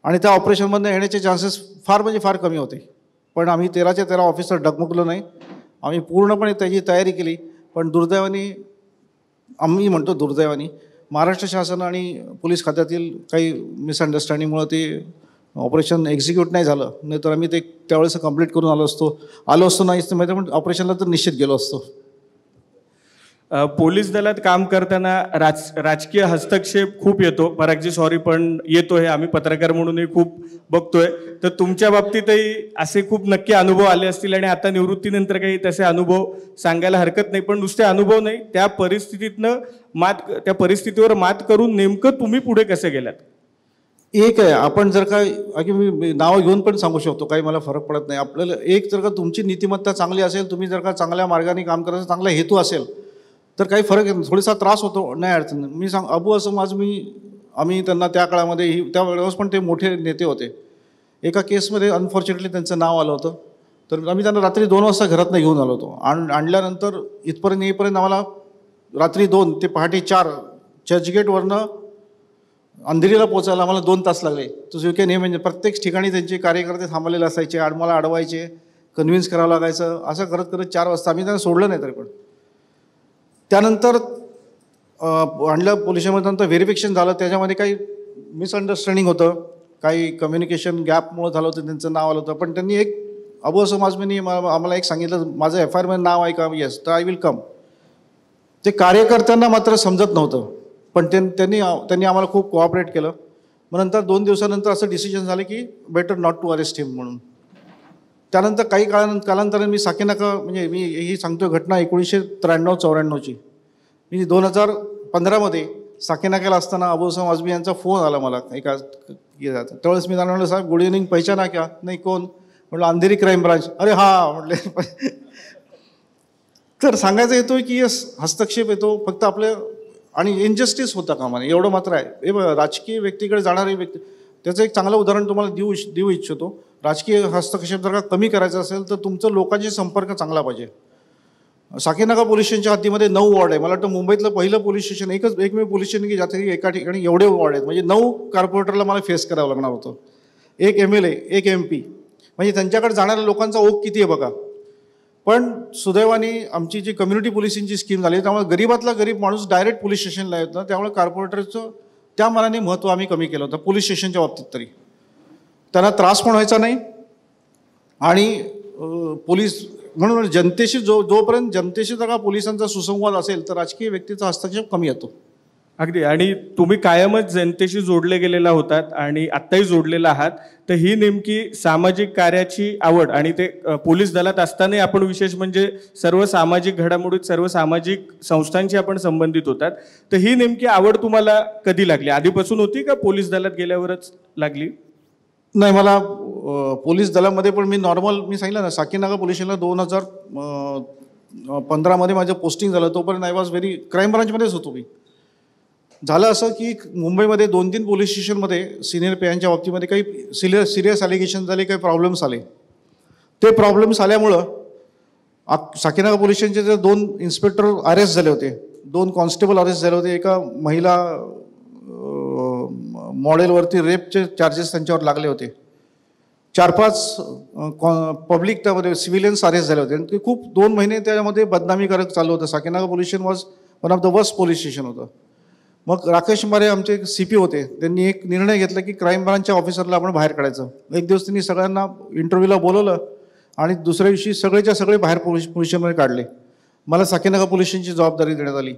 आणि त्या ऑपरेशनमधनं येण्याचे चान्सेस फार म्हणजे फार कमी होते पण आम्ही तेराच्या तेरा ऑफिसर डगमगलो नाही आम्ही पूर्णपणे त्याची तयारी केली पण दुर्दैवाने आम्ही म्हणतो दुर्दैवाने महाराष्ट्र शासन आणि पोलीस खात्यातील काही मिसअंडरस्टँडिंगमुळं ते ऑपरेशन एक्झिक्यूट नाही झालं नाहीतर आम्ही ते त्यावेळेस कंप्लीट करून आलो असतो आलो असतो नाहीच माहिती पण ऑपरेशनला तर निश्चित गेलो असतो पोलीस दलात काम करताना राज राजकीय हस्तक्षेप खूप येतो पराकजी सॉरी पण येतो हे आम्ही पत्रकार म्हणूनही खूप बघतोय तर तुमच्या बाबतीतही असे खूप नक्की अनुभव आले असतील आणि आता निवृत्तीनंतर काही तसे अनुभव सांगायला हरकत नाही पण नुसते अनुभव नाही त्या परिस्थितीतनं मात त्या परिस्थितीवर मात करून नेमकं तुम्ही पुढे कसे गेलात एक आहे आपण जर का मी नावं घेऊन पण सांगू शकतो काही मला फरक पडत नाही आपल्याला एक जर का तुमची नीतिमत्ता चांगली असेल तुम्ही जर का चांगल्या मार्गाने काम करायचा चांगला हेतू असेल तर काही फरक आहे थोडासा त्रास होतो नाही अडचण मी सांग अबू असं माझं मी आम्ही त्यांना त्या काळामध्ये ही त्या वेळेस पण ते मोठे नेते होते एका केसमध्ये अनफॉर्च्युनेटली त्यांचं नाव आलं होतं तर आम्ही त्यांना रात्री दोन वाजता घरातनं घेऊन आलो होतो आण आणल्यानंतर इथपर्यंत येईपर्यंत आम्हाला रात्री दोन ते पहाटे चार चर्चगेटवरनं अंधेरीला पोचायला आम्हाला दोन तास लागले तो जो काही हे म्हणजे प्रत्येक ठिकाणी त्यांचे कार्यकर्ते थांबलेले असायचे आड मला अडवायचे कन्व्हिन्स करावं लागायचं असं करत करत चार वाजता आम्ही त्यांना सोडलं नाही तरी पण त्यानंतर आणलं पोलिसांमध्ये नंतर व्हेरिफिकेशन झालं त्याच्यामध्ये काही मिसअंडरस्टँडिंग होतं काही कम्युनिकेशन गॅपमुळं झालं होतं त्यांचं नाव आलं होतं पण त्यांनी एक अबो समाजमेनी आम्हाला एक सांगितलं माझं एफ आय आरमध्ये नाव आहे का येस तर आय विल कम ते कार्यकर्त्यांना मात्र समजत नव्हतं पण त्यांनी त्यांनी आम्हाला खूप कोऑपरेट केलं मग नंतर दोन दिवसानंतर असं डिसिजन झालं की better not to arrest him म्हणून त्यानंतर काही काळान कालांतराने मी साकेनाका म्हणजे मी ही सांगतो घटना एकोणीसशे त्र्याण्णव चौऱ्याण्णवची मी दोन हजार पंधरामध्ये साकेनाक्याला असताना अबुसाम आजमी यांचा फोन आला मला एका त्यावेळेस मी जाणवलं म्हटलं साहेब गुड इव्हनिंग ना क्या नाही कोण म्हटलं अंधेरी क्राईम ब्रांच अरे हा म्हटले तर सांगायचं येतोय की यस हस्तक्षेप येतो फक्त आपलं आणि इनजस्टिस होता कामाने एवढं मात्र आहे हे राजकीय व्यक्तीकडे जाणारी व्यक्ती त्याचं एक चांगलं उदाहरण तुम्हाला देऊ देऊ इच्छितो राजकीय हस्तक्षेप जर का कमी करायचा असेल तर तुमचं लोकांशी संपर्क चांगला पाहिजे साकीनाका पोलीस स्टेशनच्या हद्दीमध्ये नऊ वॉर्ड आहे मला वाटतं मुंबईतलं पहिलं पोलीस स्टेशन एकच एकमेव पोलीस स्टेशन की ज्याच्या एका ठिकाणी एवढे वॉर्ड आहेत म्हणजे नऊ कार्पोरेटरला मला फेस करावं लागणार होतं एक एम एल ए एक एम पी म्हणजे त्यांच्याकडे जाणाऱ्या लोकांचा ओघ किती आहे बघा पण सुदैवाने आमची जी कम्युनिटी पोलिसिंगची स्कीम झाली त्यामुळे गरीबातला गरीब माणूस डायरेक्ट पोलीस स्टेशनला येत ना त्यामुळे कार्पोरेटरचं त्या मनाने महत्त्व आम्ही कमी केलं होतं पोलीस स्टेशनच्या बाबतीत तरी त्यांना त्रास पण व्हायचा नाही आणि पोलीस म्हणून जनतेशी जो जोपर्यंत जनतेशी जर का पोलिसांचा सुसंवाद असेल तर राजकीय व्यक्तीचा हस्तक्षेप कमी येतो अगदी आणि तुम्ही कायमच जनतेशी जोडले गेलेला होतात आणि आत्ताही जोडलेला आहात तर ही नेमकी सामाजिक कार्याची आवड आणि ते पोलीस दलात असतानाही आपण विशेष म्हणजे सर्व सामाजिक घडामोडीत सर्व सामाजिक संस्थांशी आपण संबंधित होतात तर ही नेमकी आवड तुम्हाला कधी लागली आधीपासून होती का पोलीस दलात गेल्यावरच लागली नाही मला पोलीस दलामध्ये पण मी नॉर्मल मी सांगितलं ना साकीनागा पोलीस दोन हजार पंधरामध्ये माझं पोस्टिंग झालं तोपर्यंत आय वॉज व्हेरी क्राईम ब्रांचमध्येच होतो मी झालं असं की मुंबईमध्ये दोन तीन पोलीस स्टेशनमध्ये सिनियर पेयांच्या बाबतीमध्ये काही सिरियस सिरियस ॲलिगेशन झाले काही प्रॉब्लेम्स आले ते प्रॉब्लेम्स आल्यामुळं आ साकीनागा पोलीस स्टेशनचे दोन इन्स्पेक्टर अरेस्ट झाले होते दोन कॉन्स्टेबल अरेस्ट झाले होते एका महिला मॉडेलवरती रेपचे चार्जेस त्यांच्यावर लागले होते चार पाच पब्लिक त्यामध्ये सिव्हिलियन्स अरेस्ट झाले होते आणि ते खूप दोन महिने त्यामध्ये बदनामीकारक चालू होतं Sakinaka police station was one of the worst police station होतं मग राकेश मारे आमचे सी पी होते त्यांनी एक निर्णय घेतला की क्राईम ब्रांचच्या ऑफिसरला आपण बाहेर काढायचं एक दिवस त्यांनी सगळ्यांना इंटरव्ह्यूला बोलवलं आणि दुसऱ्या दिवशी सगळेच्या सगळे बाहेर पोलीस पोलिशनमध्ये काढले मला साकेनागा पोलीस स्टेशनची जबाबदारी देण्यात आली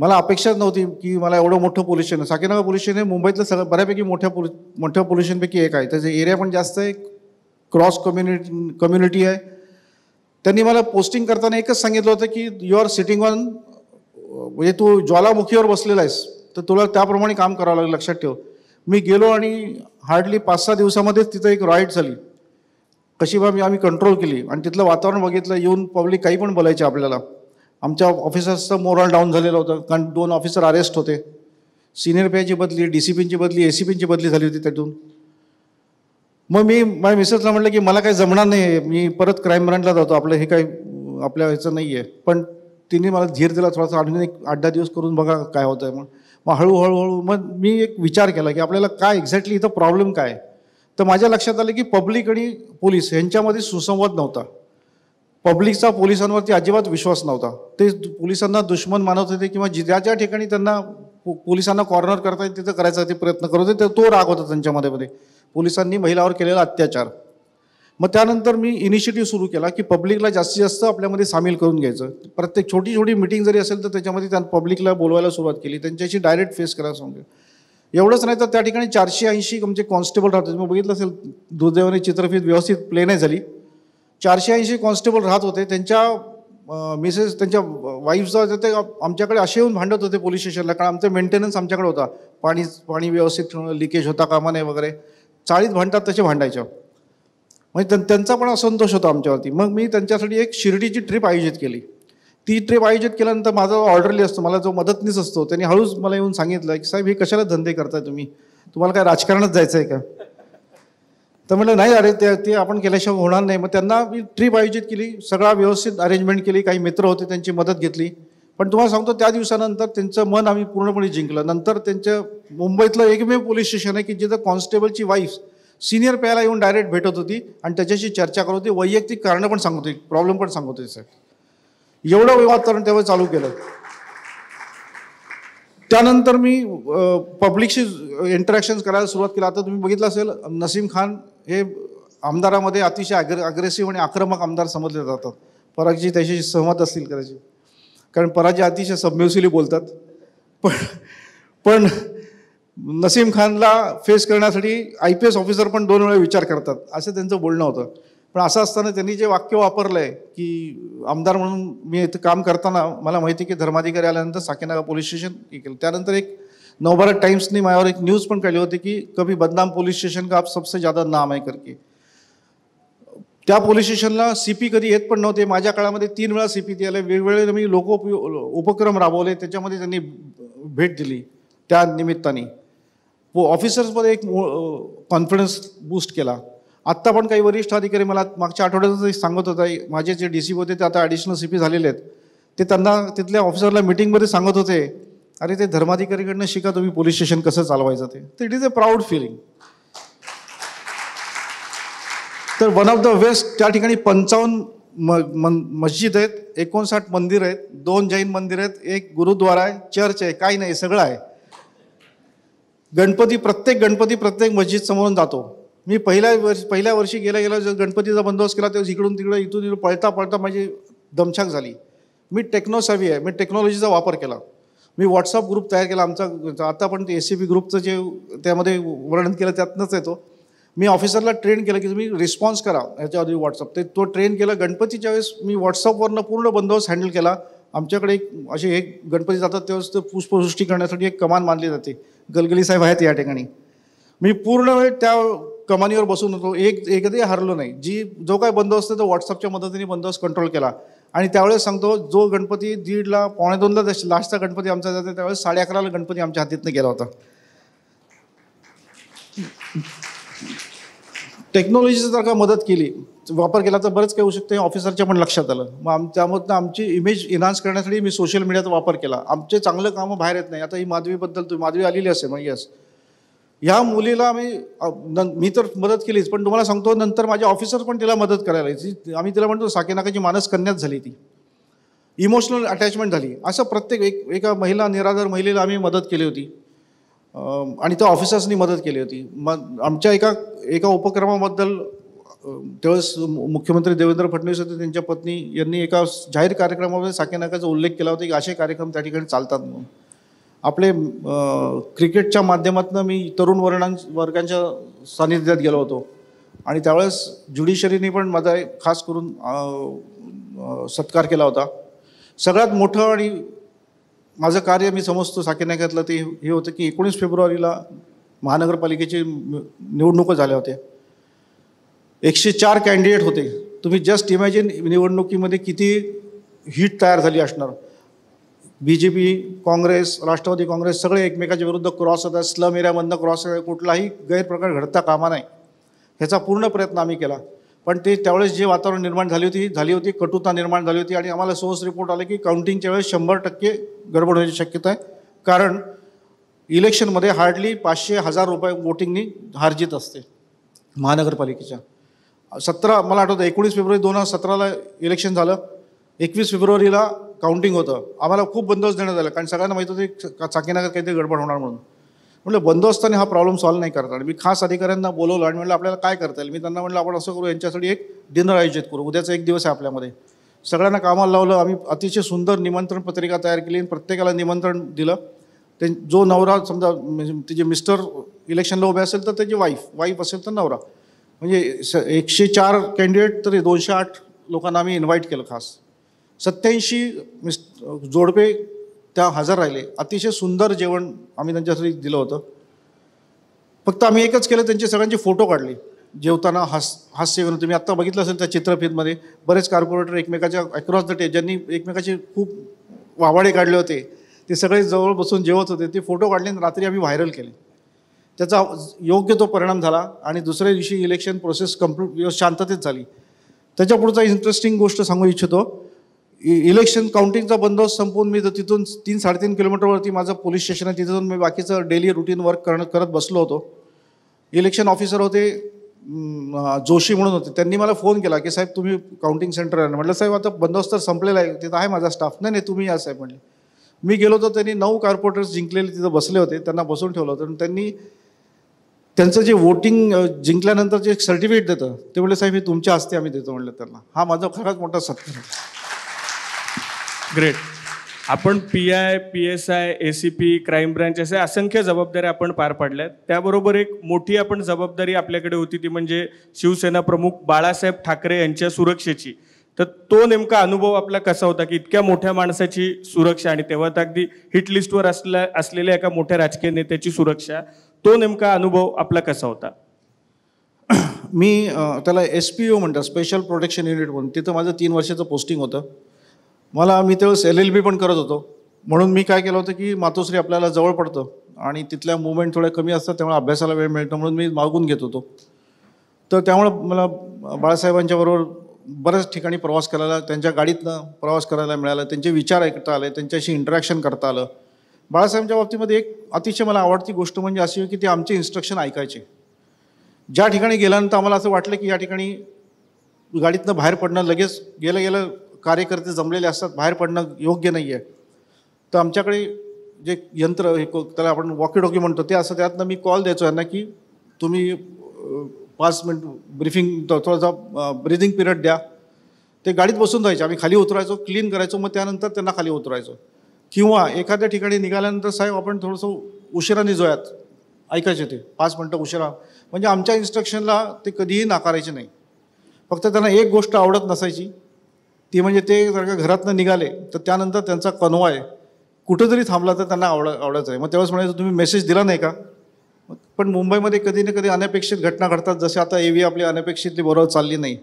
मला अपेक्षाच नव्हती की मला एवढं मोठं pollution station Sakinagar pollution station हे मुंबईतलं सगळं बऱ्यापैकी मोठ्या पोलीस मोठ्या पोल्युशनपैकी एक आहे त्याचे एरिया पण जास्त आहे क्रॉस कम्युनिटी कम्युनिटी आहे त्यांनी मला पोस्टिंग करताना एकच सांगितलं होतं की यू आर सिटिंग ऑन म्हणजे तू ज्वालामुखीवर बसलेला आहेस तर तुला त्याप्रमाणे काम करावं लागेल लक्षात ठेव मी गेलो आणि हार्डली पाच सहा दिवसामध्येच तिथं एक राईट झाली कशी बा मी आम्ही कंट्रोल केली आणि तिथलं वातावरण बघितलं येऊन पब्लिक काही पण बोलायची आपल्याला आमच्या ऑफिसर्सचं मोरल डाऊन झालेलं होतं कारण दोन ऑफिसर अरेस्ट होते सिनियर पेची बदली डी सी पीची बदली ए सी पीची बदली झाली होती त्यातून मग मी माझ्या मिसेसला म्हटलं की मला काही जमणार नाही आहे मी परत क्राईम ब्रांचला जातो आपलं हे काही आपल्या ह्याचं नाही आहे पण तिने मला धीर दिला थोडासा आणखीन एक आठ दहा दिवस करून बघा काय होतं आहे मग मग हळूहळूहळू मग मी एक विचार केला की आपल्याला काय एक्झॅक्टली इथं प्रॉब्लेम काय तर माझ्या लक्षात आलं की पब्लिक आणि पोलीस यांच्यामध्ये सुसंवाद नव्हता पब्लिकचा पोलिसांवरती अजिबात विश्वास नव्हता ते पोलिसांना दुश्मन मानत होते किंवा ज्या ज्या ठिकाणी त्यांना पोलिसांना कॉर्नर करता येईल तिथं करायचा ते प्रयत्न करत होते तर तो राग होता त्यांच्यामध्ये मध्ये पोलिसांनी महिलावर केलेला अत्याचार मग त्यानंतर मी इनिशिएटिव्ह सुरू केला की पब्लिकला जास्तीत जास्त आपल्यामध्ये सामील करून घ्यायचं प्रत्येक छोटी छोटी मिटिंग जरी असेल तर त्याच्यामध्ये त्या पब्लिकला बोलवायला सुरुवात केली त्यांच्याशी डायरेक्ट फेस करायला सांगितलं एवढंच नाही तर त्या ठिकाणी चारशे ऐंशी आमचे कॉन्स्टेबल राहतात मग बघितलं असेल दुर्दैवाने चित्रफित व्यवस्थित प्ले नाही झाली चारशे ऐंशी कॉन्स्टेबल राहत होते त्यांच्या मिसेस त्यांच्या वाईफचा ते आमच्याकडे असे येऊन भांडत होते पोलीस स्टेशनला कारण आमचा मेंटेनन्स आमच्याकडे होता पाणी पाणी व्यवस्थित लिकेज होता कामा नाही वगैरे चाळीत भांडतात तसे भांडायच्या म्हणजे त्यां त्यांचा पण असंतोष होता आमच्यावरती मग मी त्यांच्यासाठी एक शिर्डीची ट्रिप आयोजित केली ती ट्रिप आयोजित केल्यानंतर माझा ऑर्डरली असतो मला जो मदतनीस असतो त्यांनी हळूच मला येऊन सांगितलं की साहेब हे कशाला धंदे करताय तुम्ही तुम्हाला काय राजकारणात जायचं आहे का तर म्हटलं नाही अरे ते ते आपण केल्याशिवाय होणार नाही मग त्यांना मी ट्रीप आयोजित केली सगळा व्यवस्थित अरेंजमेंट केली काही मित्र होते त्यांची मदत घेतली पण तुम्हाला सांगतो त्या दिवसानंतर त्यांचं मन आम्ही पूर्णपणे जिंकलं नंतर त्यांचं मुंबईतलं एकमेव पोलीस स्टेशन आहे की जिथं कॉन्स्टेबलची वाईफ सिनियर प्यायला येऊन डायरेक्ट भेटत होती आणि त्याच्याशी चर्चा करत होती वैयक्तिक कारणं पण सांगत होती प्रॉब्लेम पण सांगत होती सर एवढं वातावरण तेव्हा चालू केलं त्यानंतर मी पब्लिकशी इंटरॅक्शन करायला सुरुवात केली आता तुम्ही बघितलं असेल नसीम खान हे आमदारामध्ये अतिशय अग्र अग्रेसिव्ह आणि आक्रमक आमदार समजले जातात परागजी त्याच्याशी सहमत असतील कदाचित कारण पराजी अतिशय सबम्युसिली बोलतात पण पण नसीम खानला फेस करण्यासाठी आय पी एस ऑफिसर पण दोन वेळा विचार करतात असं त्यांचं बोलणं होतं पण असं असताना त्यांनी जे वाक्य वापरलं आहे की आमदार म्हणून मी इथं काम करताना मला माहिती की धर्माधिकारी आल्यानंतर साकेनागा पोलीस स्टेशन केलं त्यानंतर एक नवभारत टाइम्स माझ्यावर एक न्यूज़ पण काढली होती की कभी बदनाम पोलीस स्टेशन का आप सबसे ज्यादा नाम आहे करके त्या पोलीस स्टेशनला सी पी कधी येत पण नव्हते माझ्या काळामध्ये तीन वेळा सी पी ती आले वेगवेगळे मी लोक उपक्रम राबवले त्याच्यामध्ये त्यांनी भेट दिली त्या निमित्ताने व ऑफिसर्समध्ये एक कॉन्फिडन्स बूस्ट केला आत्ता पण काही वरिष्ठ अधिकारी मला मागच्या आठवड्यात सांगत होता माझे जे डी सी होते ते आता ॲडिशनल सी पी झालेले आहेत ते त्यांना तिथल्या ऑफिसरला मिटिंगमध्ये सांगत होते अरे ते धर्माधिकारीकडनं शिका तुम्ही पोलीस स्टेशन कसं चालवायचं ते it is a proud feeling तर वन ऑफ द वेस्ट त्या ठिकाणी पंचावन्न मस्जिद आहेत एकोणसाठ मंदिर आहेत दोन जैन मंदिर आहेत एक गुरुद्वारा आहे चर्च आहे काही नाही सगळं आहे गणपती प्रत्येक गणपती प्रत्येक मस्जिद समोरून जातो मी पहिल्या वर्ष पहिल्या वर्षी गेल्या गेला जर गणपतीचा बंदोबस्त केला तेव्हा इकडून तिकडं इथून इथून पळता पळता माझी दमछाक झाली मी टेक्नोसावी आहे मी टेक्नॉलॉजीचा वापर केला मी व्हॉट्सअप ग्रुप तयार केला आमचा आता पण ते ए सी बी ग्रुपचं जे त्यामध्ये वर्णन केलं त्यातनंच येतो मी ऑफिसरला ट्रेन केलं की तुम्ही रिस्पॉन्स करा ह्याच्या आधी व्हॉट्सअप ते तो ट्रेन केला गणपतीच्या वेळेस मी व्हॉट्सअपवरनं पूर्ण बंदोबस्त हँडल केला आमच्याकडे एक असे एक गणपती जातात त्यावेळेस ते पुष्पवृष्टी करण्यासाठी एक कमान मानली जाते गलगली साहेब आहेत या ठिकाणी मी पूर्ण वेळ त्या कमानीवर बसून होतो एक एकदाही हरलो नाही जी जो काय बंदोबस्त तो व्हॉट्सअपच्या मदतीने बंदोबस्त कंट्रोल केला आणि त्यावेळेस सांगतो जो गणपती दीडला पावणे दोनला ला लास्टचा गणपती आमचा जातो त्यावेळेस साडे अकराला गणपती आमच्या हातीतनं गेला होता टेक्नॉलॉजीचा जर का मदत केली वापर केला तर बरंच काही होऊ शकतं ऑफिसरच्या पण लक्षात आलं मग आम त्यामधनं आमची इमेज इन्हान्स करण्यासाठी मी सोशल मीडियाचा वापर केला आमचे चांगलं कामं बाहेर येत नाही आता ही माधवीबद्दल तुम्ही माधवी आलेली असेल मग यस ह्या मुलीला मी मी तर मदत केलीच पण तुम्हाला सांगतो नंतर माझे ऑफिसर पण तिला मदत करायला आम्ही तिला म्हणतो साकेनाकाची मानस कन्याच झाली ती इमोशनल अटॅचमेंट झाली असं प्रत्येक एक एका महिला निराधार महिलेला आम्ही मदत केली होती आणि त्या ऑफिसर्सनी मदत केली होती मग आमच्या एका एका उपक्रमाबद्दल त्यावेळेस मुख्यमंत्री देवेंद्र फडणवीस होते त्यांच्या पत्नी यांनी एका जाहीर कार्यक्रमामध्ये साकेनाकाचा उल्लेख केला होता की असे कार्यक्रम त्या ठिकाणी चालतात म्हणून आपले क्रिकेटच्या माध्यमातून मी तरुण वर्णां वर्गांच्या सानिध्यात गेलो होतो आणि त्यावेळेस ज्युडिशरीने पण माझा एक खास करून सत्कार केला होता सगळ्यात मोठं आणि माझं कार्य मी समजतो साकीनायकातलं ते हे होतं की एकोणीस फेब्रुवारीला महानगरपालिकेची निवडणुका झाल्या होत्या एकशे चार कॅन्डिडेट होते तुम्ही जस्ट इमॅजिन निवडणुकीमध्ये किती हीट तयार झाली असणार B J P Congress Rashtrawadi Congress सगळे एकमेकाच्या विरुद्ध क्रॉस होतात स्लम एरियामधनं क्रॉस होतात कुठलाही गैरप्रकार घडता कामा नाही ह्याचा पूर्ण प्रयत्न आम्ही केला पण ते त्यावेळेस जे वातावरण निर्माण झाली होती झाली होती कटुता निर्माण झाली होती आणि आम्हाला सोर्स रिपोर्ट आले की काउंटिंगच्या वेळेस शंभर टक्के गडबड होण्याची शक्यता आहे कारण इलेक्शनमध्ये हार्डली पाचशे हजार रुपये वोटिंगनी हारजीत असते महानगरपालिकेच्या सतरा मला आठवतं एकोणीस फेब्रुवारी दोन हजार सतराला इलेक्शन झालं एकवीस फेब्रुवारीला काउंटिंग होतं आम्हाला खूप बंदोबस्त देण्यात आला कारण सगळ्यांना माहीत होतं चाकीनगर काहीतरी गडबड होणार म्हणून म्हटलं बंदोबस्ताने हा प्रॉब्लेम सॉल्व्ह नाही करता आणि मी खास अधिकाऱ्यांना बोलवलं आणि म्हटलं आपल्याला काय करता येईल मी त्यांना म्हटलं आपण असं करू यांच्यासाठी एक डिनर आयोजित करू उद्याचा एक दिवस आहे आपल्यामध्ये सगळ्यांना कामाला लावलं आम्ही अतिशय सुंदर निमंत्रण पत्रिका तयार केली आणि प्रत्येकाला निमंत्रण दिलं ते जो नवरा समजा तिचे मिस्टर इलेक्शनला उभे असेल तर त्याची वाईफ वाईफ असेल तर नवरा म्हणजे स एकशे चार कॅन्डिडेट तरी दोनशे आठ लोकांना आम्ही इन्व्हाइट केलं खास सत्याऐंशी मिस जोडपे त्या हजर राहिले अतिशय सुंदर जेवण आम्ही त्यांच्यासाठी दिलं होतं फक्त आम्ही एकच केलं त्यांचे सगळ्यांचे फोटो काढले जेवताना हास हास्य तुम्ही आत्ता बघितलं असेल त्या चित्रफितमध्ये बरेच कार्पोरेटर एकमेकाच्या अक्रॉस द टे ज्यांनी एकमेकाचे खूप वावाडे काढले होते ते सगळे जवळ बसून जेवत होते ते फोटो काढले आणि रात्री आम्ही व्हायरल केले त्याचा योग्य तो परिणाम झाला आणि दुसऱ्या दिवशी इलेक्शन प्रोसेस कम्प्लीट शांततेत झाली त्याच्या पुढचा इंटरेस्टिंग गोष्ट सांगू इच्छितो इलेक्शन काउंटिंगचा बंदोबस्त संपून मी तिथून तीन साडेतीन किलोमीटरवरती माझं पोलीस स्टेशन आहे तिथून मी बाकीचं डेली रुटीन वर्क करणं करत बसलो होतो इलेक्शन ऑफिसर होते जोशी म्हणून होते त्यांनी मला फोन केला की साहेब तुम्ही काउंटिंग सेंटर आहे म्हटलं साहेब आता बंदोबस्त तर संपलेला आहे तिथं आहे माझा स्टाफ नाही नाही तुम्ही या साहेब म्हणले मी गेलो होतो त्यांनी नऊ कार्पोरेटर्स जिंकलेले तिथं बसले होते त्यांना बसून ठेवलं होतं त्यांनी त्यांचं जे वोटिंग जिंकल्यानंतर जे सर्टिफिकेट देतं ते म्हटलं साहेब मी तुमच्या हस्ते आम्ही देतो म्हटलं त्यांना हा माझा खराच मोठा सत्कार ग्रेट आपण P I P S I A C P crime branch असे असंख्य जबाबदाऱ्या आपण पार पाडल्या त्याबरोबर एक मोठी आपण जबाबदारी आपल्याकडे होती ती म्हणजे शिवसेना प्रमुख बाळासाहेब ठाकरे यांच्या सुरक्षेची तर तो नेमका अनुभव आपला कसा होता की इतक्या मोठ्या माणसाची सुरक्षा आणि तेव्हा तर अगदी हिटलिस्टवर असल्या असलेल्या एका मोठ्या राजकीय नेत्याची सुरक्षा तो नेमका अनुभव आपला कसा होता मी त्याला एस पी ओ म्हणतात स्पेशल प्रोटेक्शन युनिट म्हणून तिथं माझं तीन वर्षाचं पोस्टिंग होतं मला मी तेव्हा एल एल बी पण करत होतो म्हणून मी काय केलं होतं की मातोश्री आपल्याला जवळ पडतं आणि तिथल्या मुवमेंट थोड्या कमी असतात त्यामुळे अभ्यासाला वेळ मिळतो म्हणून मी मागून घेत होतो तर त्यामुळं मला बाळासाहेबांच्याबरोबर बऱ्याच ठिकाणी प्रवास करायला त्यांच्या गाडीतनं प्रवास करायला मिळाला त्यांचे विचार ऐकता आले त्यांच्याशी इंटरॅक्शन करता आलं बाळासाहेबांच्या बाबतीमध्ये एक अतिशय मला आवडती गोष्ट म्हणजे अशी की ते आमचे इन्स्ट्रक्शन ऐकायचे ज्या ठिकाणी गेल्यानंतर आम्हाला असं वाटलं की या ठिकाणी गाडीतनं बाहेर पडणं लगेच गेलं गेलं कार्यकर्ते जमलेले असतात बाहेर पडणं योग्य नाही आहे तर आमच्याकडे जे यंत्र हे त्याला आपण वॉकी वॉकीडॉकी म्हणतो ते असं त्यातनं मी कॉल द्यायचो यांना की तुम्ही पाच मिनिट ब्रीफिंग थोडासा ब्रिदिंग पिरियड द्या ते गाडीत बसून जायचे आम्ही खाली उतरायचो क्लीन करायचो मग त्यानंतर त्यांना खाली उतरायचो किंवा एखाद्या ठिकाणी निघाल्यानंतर साहेब आपण थोडंसं उशिरा जोयात ऐकायचे ते पाच मिनटं उशिरा म्हणजे आमच्या इन्स्ट्रक्शनला ते कधीही नाकारायचे नाही फक्त त्यांना एक गोष्ट आवडत नसायची ती म्हणजे ते जर का घरातनं निघाले तर त्यानंतर त्यांचा कन्वॉय कुठं थांबला तर त्यांना आवड आवडायचं आहे मग तेव्हाच म्हणायचं तुम्ही मेसेज दिला नाही का पण मुंबईमध्ये कधी ना कधी अनपेक्षित घटना घडतात जसे आता एव्ही आपली अनपेक्षितली बरोबर चालली नाही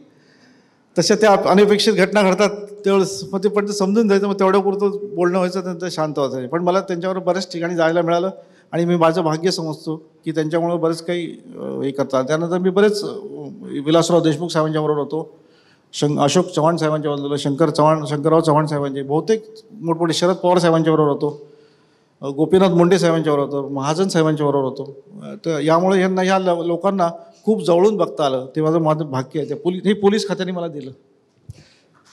तशा त्या अनपेक्षित घटना घडतात त्यावेळेस मग ते पण ते समजून जायचं मग तेवढ्यापुरतं बोलणं व्हायचं त्यांचं शांत व्हायचं पण मला त्यांच्यावर बऱ्याच ठिकाणी जायला मिळालं आणि मी माझं भाग्य समजतो की त्यांच्यामुळं बरेच काही हे करतात त्यानंतर मी बरेच विलासराव देशमुख साहेबांच्याबरोबर होतो शं अशोक चव्हाण साहेबांच्या बाजूला शंकर चव्हाण शंकरराव चव्हाण साहेबांचे बहुतेक मोठमोठे शरद पवार साहेबांच्या बरोबर होतो गोपीनाथ मुंडे साहेबांच्यावर होतो महाजन साहेबांच्या बरोबर होतो तर यामुळे यांना ह्या लोकांना खूप जवळून बघता आलं ते माझं माझं भाग्य आहे ते पोलीस हे पोलीस खात्याने मला दिलं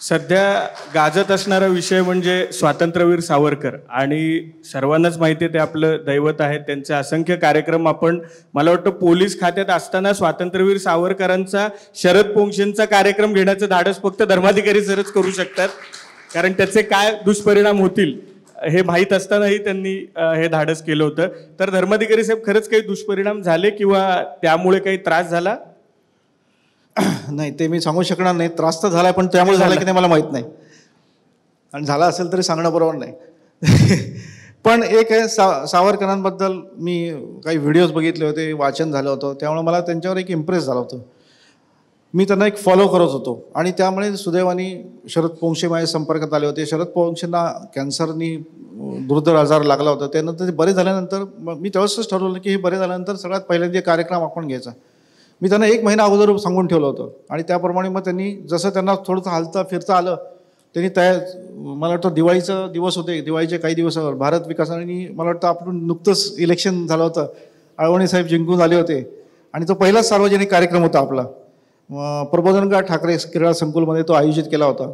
सध्या गाजत असणारा विषय म्हणजे स्वातंत्र्यवीर सावरकर आणि सर्वांनाच माहिती आहे ते आपलं दैवत आहे त्यांचे असंख्य कार्यक्रम आपण मला वाटतं पोलीस खात्यात असताना स्वातंत्र्यवीर सावरकरांचा शरद पोंक्षेंचा कार्यक्रम घेण्याचं धाडस फक्त धर्माधिकारी सरच करू शकतात कारण त्याचे काय दुष्परिणाम होतील हे माहीत असतानाही त्यांनी हे धाडस केलं होतं तर धर्माधिकारी साहेब खरंच काही दुष्परिणाम झाले किंवा त्यामुळे काही त्रास झाला नाही ते मी सांगू शकणार नाही त्रास तर झाला पण त्यामुळे झाला की नाही मला माहीत नाही आणि झाला असेल तरी सांगणं बरोबर नाही पण एक आहे सा सावरकरांबद्दल मी काही व्हिडिओज बघितले होते वाचन झालं होतं त्यामुळं मला त्यांच्यावर एक इम्प्रेस झाला होतं मी त्यांना एक फॉलो करत होतो आणि त्यामुळे सुदैवानी शरद पोंक्षे माझ्या संपर्कात आले होते शरद पोंक्षेंना कॅन्सरनी दुर्धर आजार लागला होता त्यानंतर ते बरे झाल्यानंतर मी तेव्हाच ठरवलं की हे बरे झाल्यानंतर सगळ्यात पहिल्यांदा कार्यक्रम आपण घ्यायचा मी त्यांना एक महिना अगोदर सांगून ठेवलं होतं आणि त्याप्रमाणे मग त्यांनी जसं त्यांना थोडंसं हालता फिरता आलं त्यांनी तयार मला वाटतं दिवाळीचा दिवस होते दिवाळीचे काही दिवसावर भारत विकासाने मला वाटतं आपण नुकतंच इलेक्शन झालं होतं अळवणी साहेब जिंकून आले होते आणि तो पहिलाच सार्वजनिक कार्यक्रम होता आपला प्रबोधनकार ठाकरे क्रीडा संकुलमध्ये तो आयोजित केला होता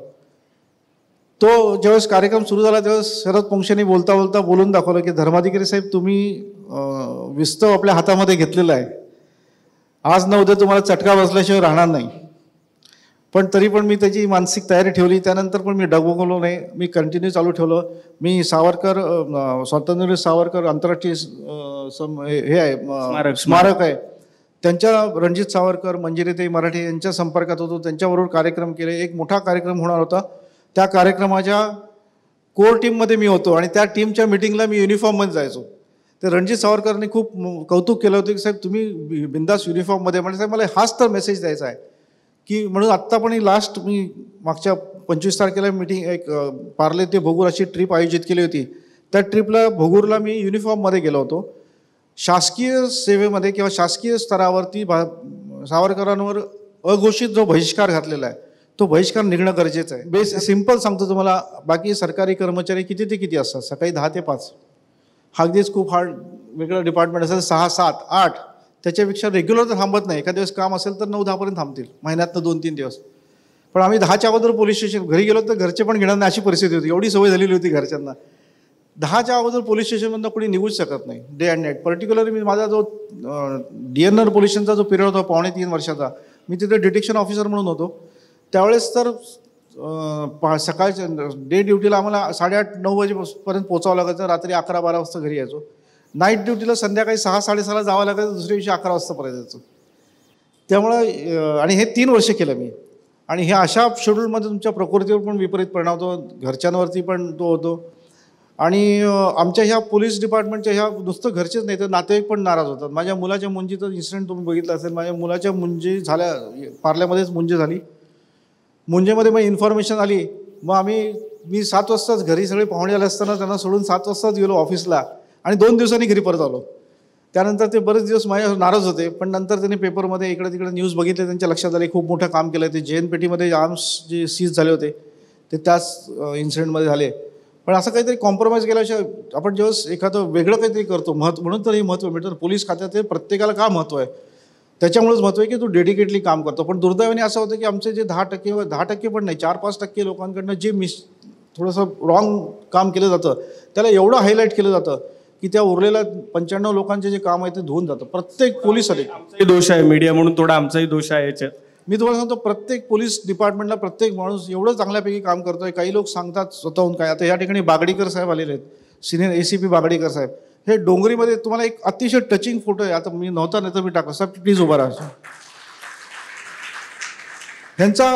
तो ज्यावेळेस कार्यक्रम सुरू झाला त्यावेळेस शरद पोंक्षेने बोलता बोलता बोलून दाखवलं की धर्माधिकारी साहेब तुम्ही विस्तव आपल्या हातामध्ये घेतलेला आहे आज न उद्या तुम्हाला चटका बसल्याशिवाय राहणार नाही पण तरी पण मी त्याची मानसिक तयारी ठेवली त्यानंतर पण मी डगमगलो नाही मी कंटिन्यू चालू ठेवलं मी सावरकर स्वातंत्र्य सावरकर आंतरराष्ट्रीय सम हे आहे स्मारक स्मारक आहे त्यांच्या रणजित सावरकर ते मराठी यांच्या संपर्कात होतो त्यांच्याबरोबर कार्यक्रम केले एक मोठा कार्यक्रम होणार होता त्या कार्यक्रमाच्या कोर टीममध्ये मी होतो आणि त्या टीमच्या मिटिंगला मी युनिफॉर्ममध्ये जायचो ते रणजित सावरकरांनी खूप कौतुक केलं होतं की साहेब तुम्ही बिंदास युनिफॉर्ममध्ये म्हणजे साहेब मला हाच तर मेसेज द्यायचा आहे की म्हणून आत्ता पण लास्ट मी मागच्या पंचवीस तारखेला मिटिंग एक पार्ले ते भोगूर अशी ट्रिप आयोजित केली होती त्या ट्रिपला भोगूरला मी युनिफॉर्ममध्ये गेलो होतो शासकीय सेवेमध्ये किंवा शासकीय स्तरावरती भा सावरकरांवर अघोषित जो बहिष्कार घातलेला आहे तो बहिष्कार निघणं गरजेचं आहे बेस सिंपल सांगतो तुम्हाला बाकी सरकारी कर्मचारी किती ते किती असतात सकाळी दहा ते पाच हा अगदीच खूप हार्ड वेगळं डिपार्टमेंट असेल सहा सात आठ त्याच्यापेक्षा रेग्युलर तर थांबत नाही एखाद्या दिवस काम असेल तर नऊ दहापर्यंत थांबतील महिन्यातनं दोन तीन दिवस पण आम्ही दहाच्या अगोदर पोलीस स्टेशन घरी गेलो तर घरचे पण घेणार नाही अशी परिस्थिती होती एवढी सवय झालेली होती घरच्यांना दहाच्या अगोदर पोलीस स्टेशनमधनं कोणी निघूच शकत नाही डे अँड नाईट पर्टिक्युलरली मी माझा जो डी एन आर पोलिसचा जो पिरियड होता पावणे तीन वर्षाचा मी तिथे डिटेक्शन ऑफिसर म्हणून होतो त्यावेळेस तर सकाळच्या डे ड्युटीला आम्हाला साडेआठ नऊ वाजेपर्यंत पोचावं लागायचं रात्री अकरा बारा वाजता घरी यायचो नाईट ड्युटीला संध्याकाळी सहा साडेसहाला जावं लागायचं दुसऱ्या दिवशी अकरा वाजतापर्यंत यायचो त्यामुळं आणि हे तीन वर्ष केलं मी आणि हे अशा शेड्यूलमध्ये तुमच्या प्रकृतीवर पण विपरीत परिणाम होतो घरच्यांवरती पण तो होतो आणि आमच्या ह्या पोलीस डिपार्टमेंटच्या ह्या नुसतं घरचेच नाही तर नातेवाईक पण नाराज होतात माझ्या मुलाच्या मुंजीचा इन्सिडेंट तुम्ही बघितला असेल माझ्या मुलाच्या मुंजी झाल्या पार्ल्यामध्येच मुंजी झाली मुंजेमध्ये मग इन्फॉर्मेशन आली मग आम्ही मी सात वाजताच घरी सगळे पाहुणे आले असताना त्यांना सोडून सात वाजताच गेलो ऑफिसला आणि दोन दिवसांनी घरी परत आलो त्यानंतर ते बरेच दिवस माझ्या नाराज होते पण नंतर त्यांनी पेपरमध्ये इकडे तिकडे न्यूज बघितले त्यांच्या लक्षात आले खूप मोठं काम केलं ते जे एन पेटीमध्ये आर्म्स जे सीज झाले होते ते त्याच इन्सिडेंटमध्ये झाले पण असं काहीतरी कॉम्प्रोमाइज केल्याशिवाय आपण जेव्हा एखादं वेगळं काहीतरी करतो महत्व म्हणून तर हे महत्त्व मिळतं पोलीस खात्यात प्रत्येकाला का महत्त्व आहे त्याच्यामुळेच महत्त्व आहे की तू डेडिकेटली काम करतो पण दुर्दैवाने असं होतं की आमचे जे दहा टक्के दहा टक्के पण नाही चार पाच टक्के लोकांकडनं जे मिस थोडंसं रॉंग काम केलं जातं त्याला एवढं हायलाईट केलं जातं की त्या उरलेल्या पंच्याण्णव लोकांचे जे काम आहे ते धुवून जातं प्रत्येक आले अधिकारी दोष आहे मीडिया म्हणून थोडा आमचाही दोष आहे याच्यात मी तुम्हाला सांगतो प्रत्येक पोलीस डिपार्टमेंटला प्रत्येक माणूस एवढं चांगल्यापैकी काम करतोय काही लोक सांगतात स्वतःहून काय आता या ठिकाणी बागडीकर साहेब आलेले आहेत senior A C P Bagdikar साहेब हे डोंगरीमध्ये तुम्हाला एक अतिशय टचिंग फोटो आहे आता मी नव्हता नाही तर मी टाकतो साहेब प्लीज उभा राहा ह्यांचा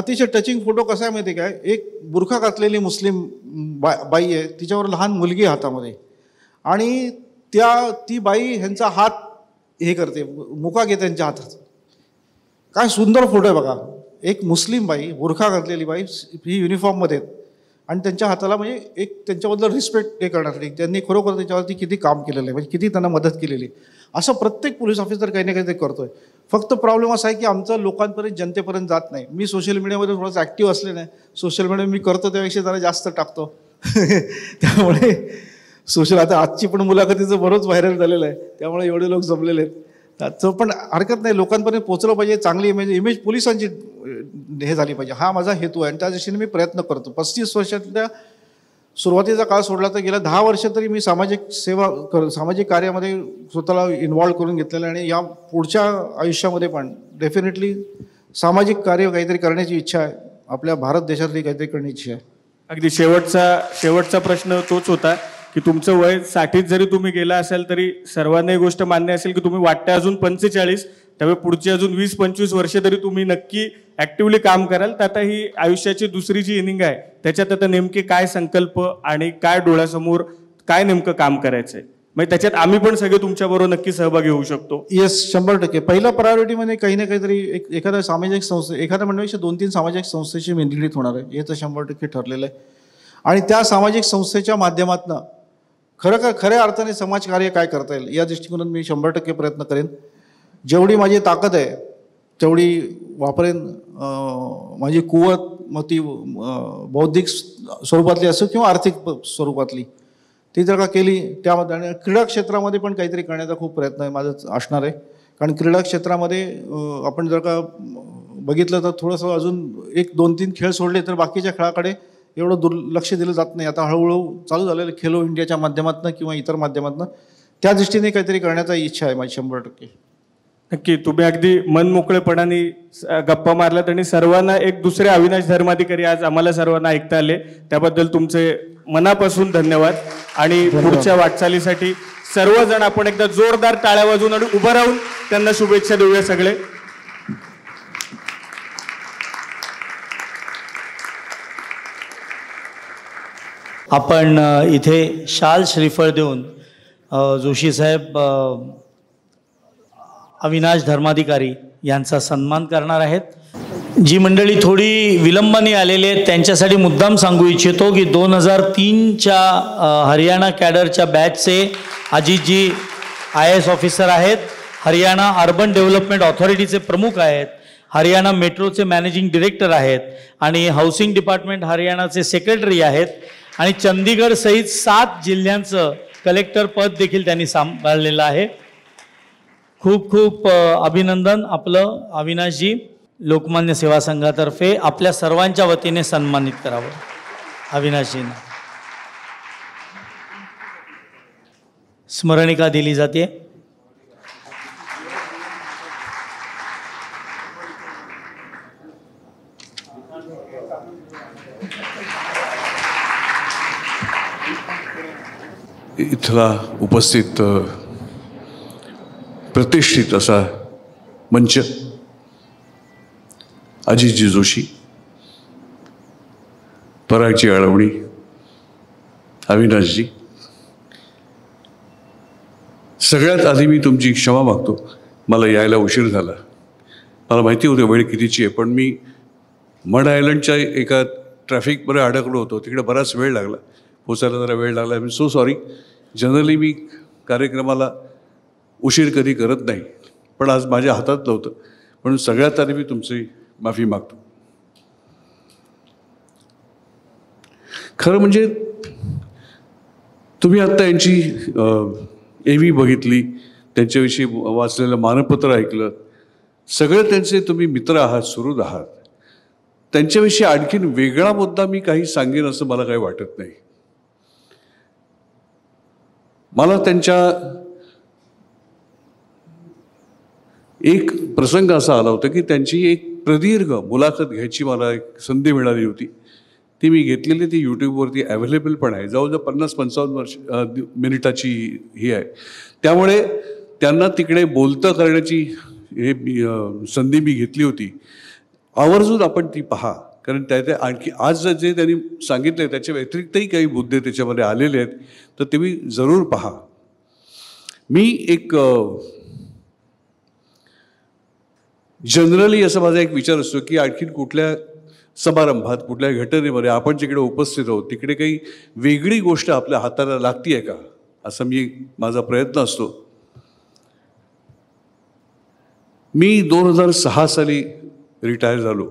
अतिशय टचिंग फोटो कसा आहे माहिती काय एक बुरखा घातलेली मुस्लिम बा बाई आहे तिच्यावर लहान मुलगी हातामध्ये आणि त्या ती बाई ह्यांचा हात हे करते मुका घेते त्यांच्या हातात काय सुंदर फोटो आहे बघा एक मुस्लिम बाई बुरखा घातलेली बाई ही युनिफॉर्ममध्ये आणि त्यांच्या हाताला म्हणजे एक त्यांच्याबद्दल रिस्पेक्ट हे करण्यासाठी त्यांनी खरोखर त्याच्यावरती किती काम केलेलं आहे म्हणजे किती त्यांना मदत केलेली असं प्रत्येक पोलीस ऑफिसर काही ना काही ते करतोय फक्त प्रॉब्लेम असा आहे की आमचं लोकांपर्यंत जनतेपर्यंत जात नाही मी सोशल मीडियामध्ये थोडंसं ॲक्टिव्ह असले नाही सोशल मीडिया मी करतो त्यापेक्षा जरा जास्त टाकतो त्यामुळे सोशल आता आजची पण मुलाखतीचं बरंच व्हायरल झालेलं आहे त्यामुळे एवढे लोक जमलेले आहेत पण हरकत नाही लोकांपर्यंत पोचलं पाहिजे चांगली इमेज इमेज पोलिसांची हे झाली पाहिजे हा माझा हेतू आहे आणि त्या दिशेने मी प्रयत्न करतो पस्तीस वर्षातल्या सुरुवातीचा काळ सोडला तर गेल्या दहा वर्ष तरी मी सामाजिक सेवा कर सामाजिक कार्यामध्ये स्वतःला इन्व्हॉल्व करून घेतलेलं आणि या पुढच्या आयुष्यामध्ये पण डेफिनेटली सामाजिक कार्य काहीतरी करण्याची इच्छा आहे आपल्या भारत देशातली काहीतरी करण्याची इच्छा आहे अगदी शेवटचा शेवटचा प्रश्न तोच होता की तुमचं वय साठीच जरी तुम्ही गेला असाल तरी सर्वांना ही गोष्ट मान्य असेल की तुम्ही वाटते अजून पंचेचाळीस त्यामुळे पुढची अजून वीस पंचवीस वर्षे तरी तुम्ही नक्की ऍक्टिव्हली काम कराल तर आता ही आयुष्याची दुसरी जी इनिंग आहे त्याच्यात आता नेमके काय संकल्प आणि काय डोळ्यासमोर काय नेमकं काम करायचंय म्हणजे त्याच्यात आम्ही पण सगळे तुमच्याबरोबर नक्की सहभागी होऊ शकतो येस शंभर टक्के पहिला प्रायोरिटीमध्ये म्हणजे काही ना काहीतरी एक एखाद्या सामाजिक संस्थे एखाद्या मंडळीच्या दोन तीन सामाजिक संस्थेची निगडीत होणार आहे हे तर शंभर टक्के ठरलेलं आहे आणि त्या सामाजिक संस्थेच्या माध्यमातून खरं का खऱ्या अर्थाने समाजकार्य काय करता येईल या दृष्टिकोनात मी शंभर टक्के प्रयत्न करेन जेवढी माझी ताकद आहे तेवढी वापरेन माझी कुवत मग ती बौद्धिक स्वरूपातली असो किंवा आर्थिक स्वरूपातली ती जर का केली त्यामध्ये आणि क्रीडा क्षेत्रामध्ये पण काहीतरी करण्याचा खूप प्रयत्न आहे माझं असणार आहे कारण क्रीडा क्षेत्रामध्ये आपण जर का बघितलं तर थोडंसं अजून एक दोन तीन खेळ सोडले तर बाकीच्या खेळाकडे एवढं दुर्लक्ष दिलं जात नाही आता हळूहळू चालू झालेलं खेलो इंडियाच्या माध्यमातून किंवा इतर माध्यमातून त्या दृष्टीने काहीतरी करण्याचा इच्छा आहे माझी शंभर टक्के नक्की तुम्ही अगदी मनमोकळेपणाने गप्पा मारल्यात आणि सर्वांना एक दुसरे अविनाश धर्माधिकारी आज आम्हाला सर्वांना ऐकता आले त्याबद्दल तुमचे मनापासून धन्यवाद आणि पुढच्या वाटचालीसाठी सर्वजण आपण एकदा जोरदार टाळ्या वाजून आणि उभं राहून त्यांना शुभेच्छा देऊया सगळे आपण इथे शाल श्रीफळ देऊन जोशी साहेब अविनाश धर्माधिकारी यांचा सन्मान करणार आहेत जी मंडळी थोडी विलंबाने आलेली आहेत त्यांच्यासाठी मुद्दाम सांगू इच्छितो की दोन हजार तीनच्या हरियाणा कॅडरच्या बॅचचे अजितजी आय एस ऑफिसर आहेत हरियाणा अर्बन डेव्हलपमेंट ऑथॉरिटीचे प्रमुख आहेत हरियाणा मेट्रोचे मॅनेजिंग डिरेक्टर आहेत आणि हाऊसिंग डिपार्टमेंट हरियाणाचे सेक्रेटरी आहेत आणि चंदीगड सहित सात जिल्ह्यांचं कलेक्टर पद देखील त्यांनी सांभाळलेलं आहे खूप खूप अभिनंदन आपलं अविनाशजी लोकमान्य सेवा संघातर्फे आपल्या सर्वांच्या वतीने सन्मानित करावं अविनाशजी स्मरणिका दिली जाते इथला उपस्थित प्रतिष्ठित असा मंच अजितजी जोशी परागजी अळवणी अविनाशजी सगळ्यात आधी मी तुमची क्षमा मागतो मला यायला उशीर झाला मला माहिती होती वेळ कितीची आहे पण मी मड आयलंडच्या एका ट्रॅफिकमध्ये अडकलो होतो तिकडे बराच वेळ लागला पोचायला जरा वेळ लागला मी सो सॉरी जनरली मी कार्यक्रमाला उशीर कधी करत नाही पण आज माझ्या हातात नव्हतं म्हणून सगळ्यात आधी मी तुमची माफी मागतो खरं म्हणजे तुम्ही आत्ता यांची ए व्ही बघितली त्यांच्याविषयी वाचलेलं मानपत्र ऐकलं सगळे त्यांचे तुम्ही मित्र आहात सुरू आहात त्यांच्याविषयी आणखीन वेगळा मुद्दा मी काही सांगेन असं मला काही वाटत नाही मला त्यांच्या एक प्रसंग असा आला होता की त्यांची एक प्रदीर्घ मुलाखत घ्यायची मला एक संधी मिळाली होती ती मी घेतलेली ती यूट्यूबवरती अवेलेबल पण आहे जवळजवळ पन्नास पंचावन्न वर्ष मिनिटाची ही आहे त्यामुळे त्यांना तिकडे बोलतं करण्याची हे संधी मी घेतली होती आवर्जून आपण ती पहा कारण त्या त्या आणखी आज जे त्यांनी सांगितलं आहे त्याच्या व्यतिरिक्तही काही मुद्दे त्याच्यामध्ये आलेले आहेत तर ते मी जरूर पहा मी एक जनरली असा माझा एक विचार असतो की आणखी कुठल्या समारंभात कुठल्या घटनेमध्ये आपण जिकडे उपस्थित आहोत तिकडे काही वेगळी गोष्ट आपल्या हाताला लागती आहे का असा मी माझा प्रयत्न असतो मी दोन हजार सहा साली रिटायर झालो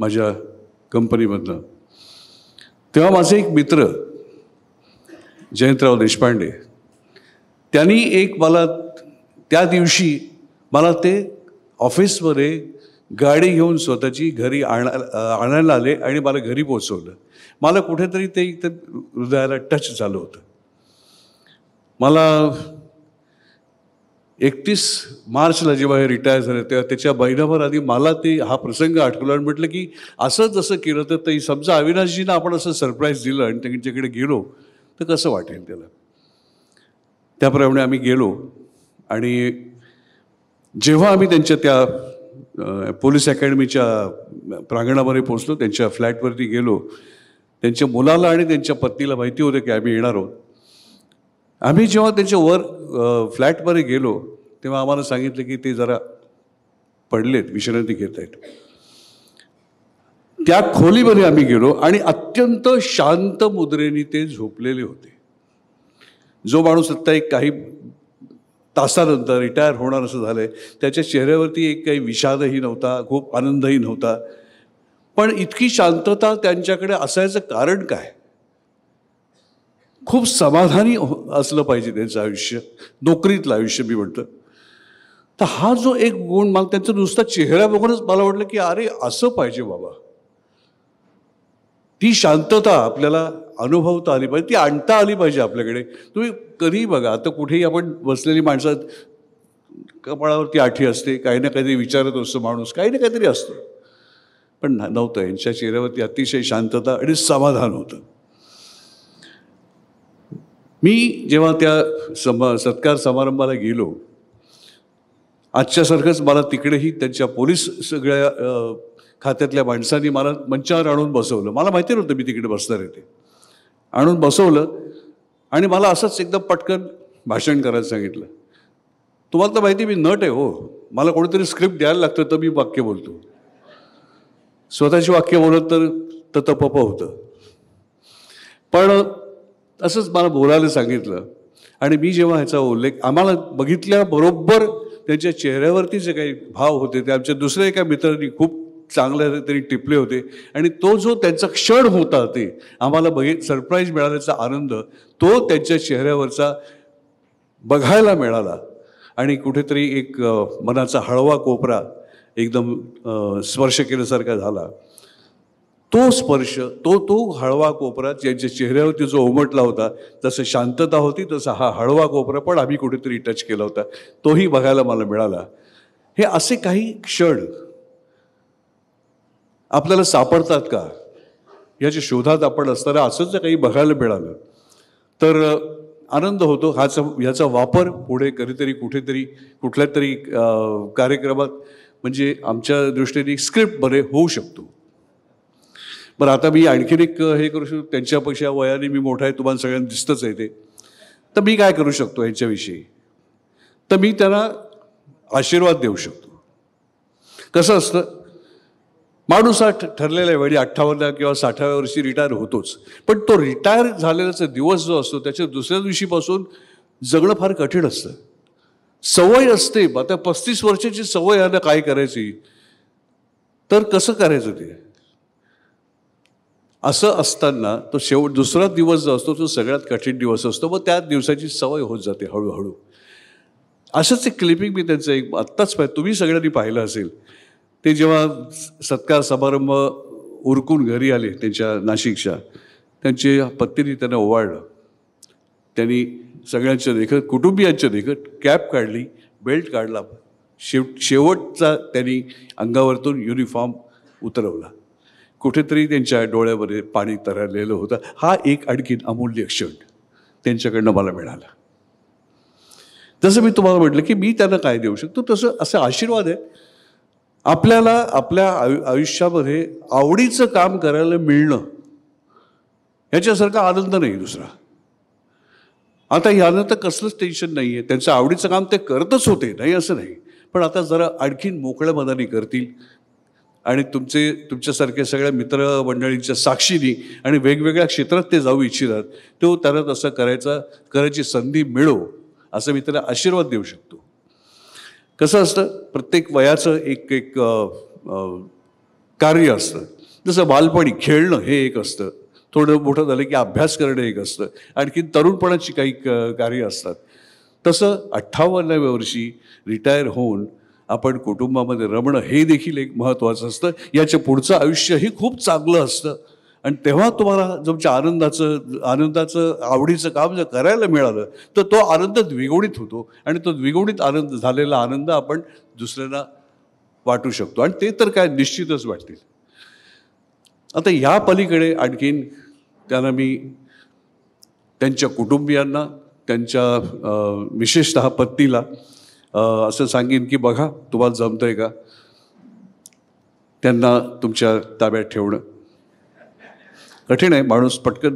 माझ्या कंपनीमधनं तेव्हा माझे एक मित्र जयंतराव देशपांडे त्यांनी एक मला त्या दिवशी मला ते ऑफिसमध्ये गाडी घेऊन स्वतःची घरी आणा आणायला आले आणि मला घरी पोचवलं मला कुठेतरी ते इथं हृदयाला टच झालं होतं मला एकतीस मार्चला जेव्हा हे रिटायर झाले तेव्हा त्याच्या महिनाभर आधी मला ते हा प्रसंग आठवला आणि म्हटलं की असं जसं केलं तर ते समजा अविनाशजीनं आपण असं सरप्राईज दिलं आणि त्यांच्याकडे गेलो तर कसं वाटेल त्याला त्याप्रमाणे आम्ही गेलो आणि जेव्हा आम्ही त्यांच्या त्या पोलीस अकॅडमीच्या प्रांगणामध्ये पोहोचलो त्यांच्या फ्लॅटवरती गेलो त्यांच्या मुलाला आणि त्यांच्या पत्नीला माहिती होतं की आम्ही येणार आहोत आम्ही जेव्हा त्यांच्या वर फ्लॅटमध्ये गेलो तेव्हा आम्हाला सांगितलं की ते जरा पडलेत विश्रांती घेत आहेत त्या खोलीमध्ये आम्ही गेलो आणि अत्यंत शांत मुद्रेने ते झोपलेले होते जो माणूस आत्ता एक काही तासानंतर रिटायर होणार असं झालं आहे त्याच्या चेहऱ्यावरती एक काही विषादही नव्हता खूप आनंदही नव्हता पण इतकी शांतता त्यांच्याकडे असायचं कारण काय खूप समाधानी असलं पाहिजे त्यांचं आयुष्य नोकरीतलं आयुष्य मी म्हणतं तर हा जो एक गुण मग त्यांचं नुसता चेहरा बघूनच मला वाटलं की अरे असं पाहिजे बाबा ती शांतता आपल्याला अनुभवता आली पाहिजे ती आणता आली पाहिजे आपल्याकडे तुम्ही कधीही बघा आता कुठेही आपण बसलेली माणसात कपाळावरती आठी असते काही ना काहीतरी विचारत असतो माणूस काही ना काहीतरी असतो पण नव्हतं यांच्या चेहऱ्यावरती अतिशय शांतता आणि समाधान होतं मी जेव्हा त्या समा सत्कार समारंभाला गेलो आजच्यासारखंच मला तिकडेही त्यांच्या पोलीस सगळ्या खात्यातल्या माणसांनी मला मंचावर आणून बसवलं मला माहिती नव्हतं मी तिकडे बसणार आहे ते आणून बसवलं आणि मला असंच एकदम पटकन भाषण करायला सांगितलं तुम्हाला तर माहिती मी नट आहे हो मला कोणीतरी स्क्रिप्ट द्यायला लागतं तर मी वाक्य बोलतो स्वतःची वाक्य बोलत तर तपप होतं पण तसंच मला बोलायला सांगितलं आणि मी जेव्हा ह्याचा उल्लेख आम्हाला बघितल्याबरोबर त्यांच्या चेहऱ्यावरती जे काही भाव होते ते आमच्या दुसऱ्या एका मित्रांनी खूप चांगल्या तरी टिपले होते आणि तो जो त्यांचा क्षण होता ते आम्हाला बघित सरप्राईज मिळाल्याचा आनंद तो त्यांच्या चेहऱ्यावरचा बघायला मिळाला आणि कुठेतरी एक मनाचा हळवा कोपरा एकदम स्पर्श केल्यासारखा झाला तो स्पर्श तो तो हळवा कोपरा ज्यांच्या चेहऱ्यावरती जो उमटला होता तसं शांतता होती तसा हा हळवा कोपरा पण आम्ही कुठेतरी टच केला होता तोही बघायला मला मिळाला हे असे काही क्षण आपल्याला सापडतात का याच्या शोधात आपण असताना असंच काही बघायला मिळालं तर आनंद होतो हाच ह्याचा वापर पुढे कधीतरी कुठेतरी कुठल्या तरी कार्यक्रमात म्हणजे आमच्या दृष्टीने स्क्रिप्ट बरे होऊ शकतो बरं आता मी आणखीन एक हे करू शकतो त्यांच्यापेक्षा वयाने मी मोठा आहे तुम्हाला सगळ्यांना दिसतंच आहे ते तर मी काय करू शकतो ह्याच्याविषयी तर मी त्यांना आशीर्वाद देऊ शकतो कसं असतं माणूस हा आहे वेळी अठ्ठावन्न किंवा साठाव्या वर्षी रिटायर होतोच पण तो रिटायर झालेल्याचा दिवस जो असतो त्याच्या दुसऱ्या दिवशीपासून जगणं फार कठीण असतं सवय असते आता पस्तीस वर्षाची सवय आहे काय करायची तर कसं करायचं ते असं असताना तो शेवट दुसरा दिवस जो असतो तो सगळ्यात कठीण दिवस असतो व त्या दिवसाची सवय होत जाते हळूहळू असंच एक क्लिपिंग मी त्यांचं एक आत्ताच पाहिजे तुम्ही सगळ्यांनी पाहिलं असेल ते जेव्हा सत्कार समारंभ उरकून घरी आले त्यांच्या नाशिकच्या त्यांचे पत्तीने त्यांना ओवाळलं त्यांनी सगळ्यांच्या देखत कुटुंबियांच्या देखत कॅप काढली बेल्ट काढला शेव शेवटचा त्यांनी अंगावरतून युनिफॉर्म उतरवला कुठेतरी त्यांच्या डोळ्यामध्ये पाणी तरलेलं होतं हा एक आणखीन अमूल्य क्षण त्यांच्याकडनं मला मिळाला जसं मी तुम्हाला म्हटलं की मी त्यांना काय देऊ शकतो तसं असं आशीर्वाद आहे आपल्याला आपल्या आयु आयुष्यामध्ये आवडीचं काम करायला मिळणं ह्याच्यासारखा आनंद नाही दुसरा आता ह्यानं तर कसलंच टेन्शन नाही आहे त्यांचं आवडीचं काम ते करतच होते नाही असं नाही पण आता जरा आणखीन मोकळ्या मनाने करतील आणि तुमचे तुमच्यासारखे सगळ्या मित्रमंडळींच्या साक्षीनी आणि वेगवेगळ्या क्षेत्रात ते जाऊ इच्छितात तो त्यांना तसं करायचा करायची संधी मिळो असं मी त्याला आशीर्वाद देऊ शकतो कसं असतं प्रत्येक वयाचं एक एक कार्य असतं जसं बालपणी खेळणं हे एक असतं थोडं मोठं झालं की अभ्यास करणं एक असतं आणखीन तरुणपणाची काही कार्य असतात तसं अठ्ठावन्नाव्या वर्षी रिटायर होऊन आपण कुटुंबामध्ये रमणं हे देखील एक महत्त्वाचं असतं याच्या पुढचं आयुष्यही खूप चांगलं असतं आणि तेव्हा तुम्हाला तुमच्या आनंदाचं आनंदाचं आवडीचं काम जर करायला मिळालं तर तो आनंद द्विगुणित होतो आणि तो द्विगुणित आनंद झालेला आनंद आपण दुसऱ्यांना वाटू शकतो आणि ते तर काय निश्चितच वाटतील आता ह्या पलीकडे आणखीन त्यांना मी त्यांच्या कुटुंबियांना त्यांच्या विशेषतः पत्नीला असं सांगेन की बघा तुम्हाला जमत आहे का त्यांना तुमच्या ताब्यात ठेवणं कठीण आहे माणूस पटकन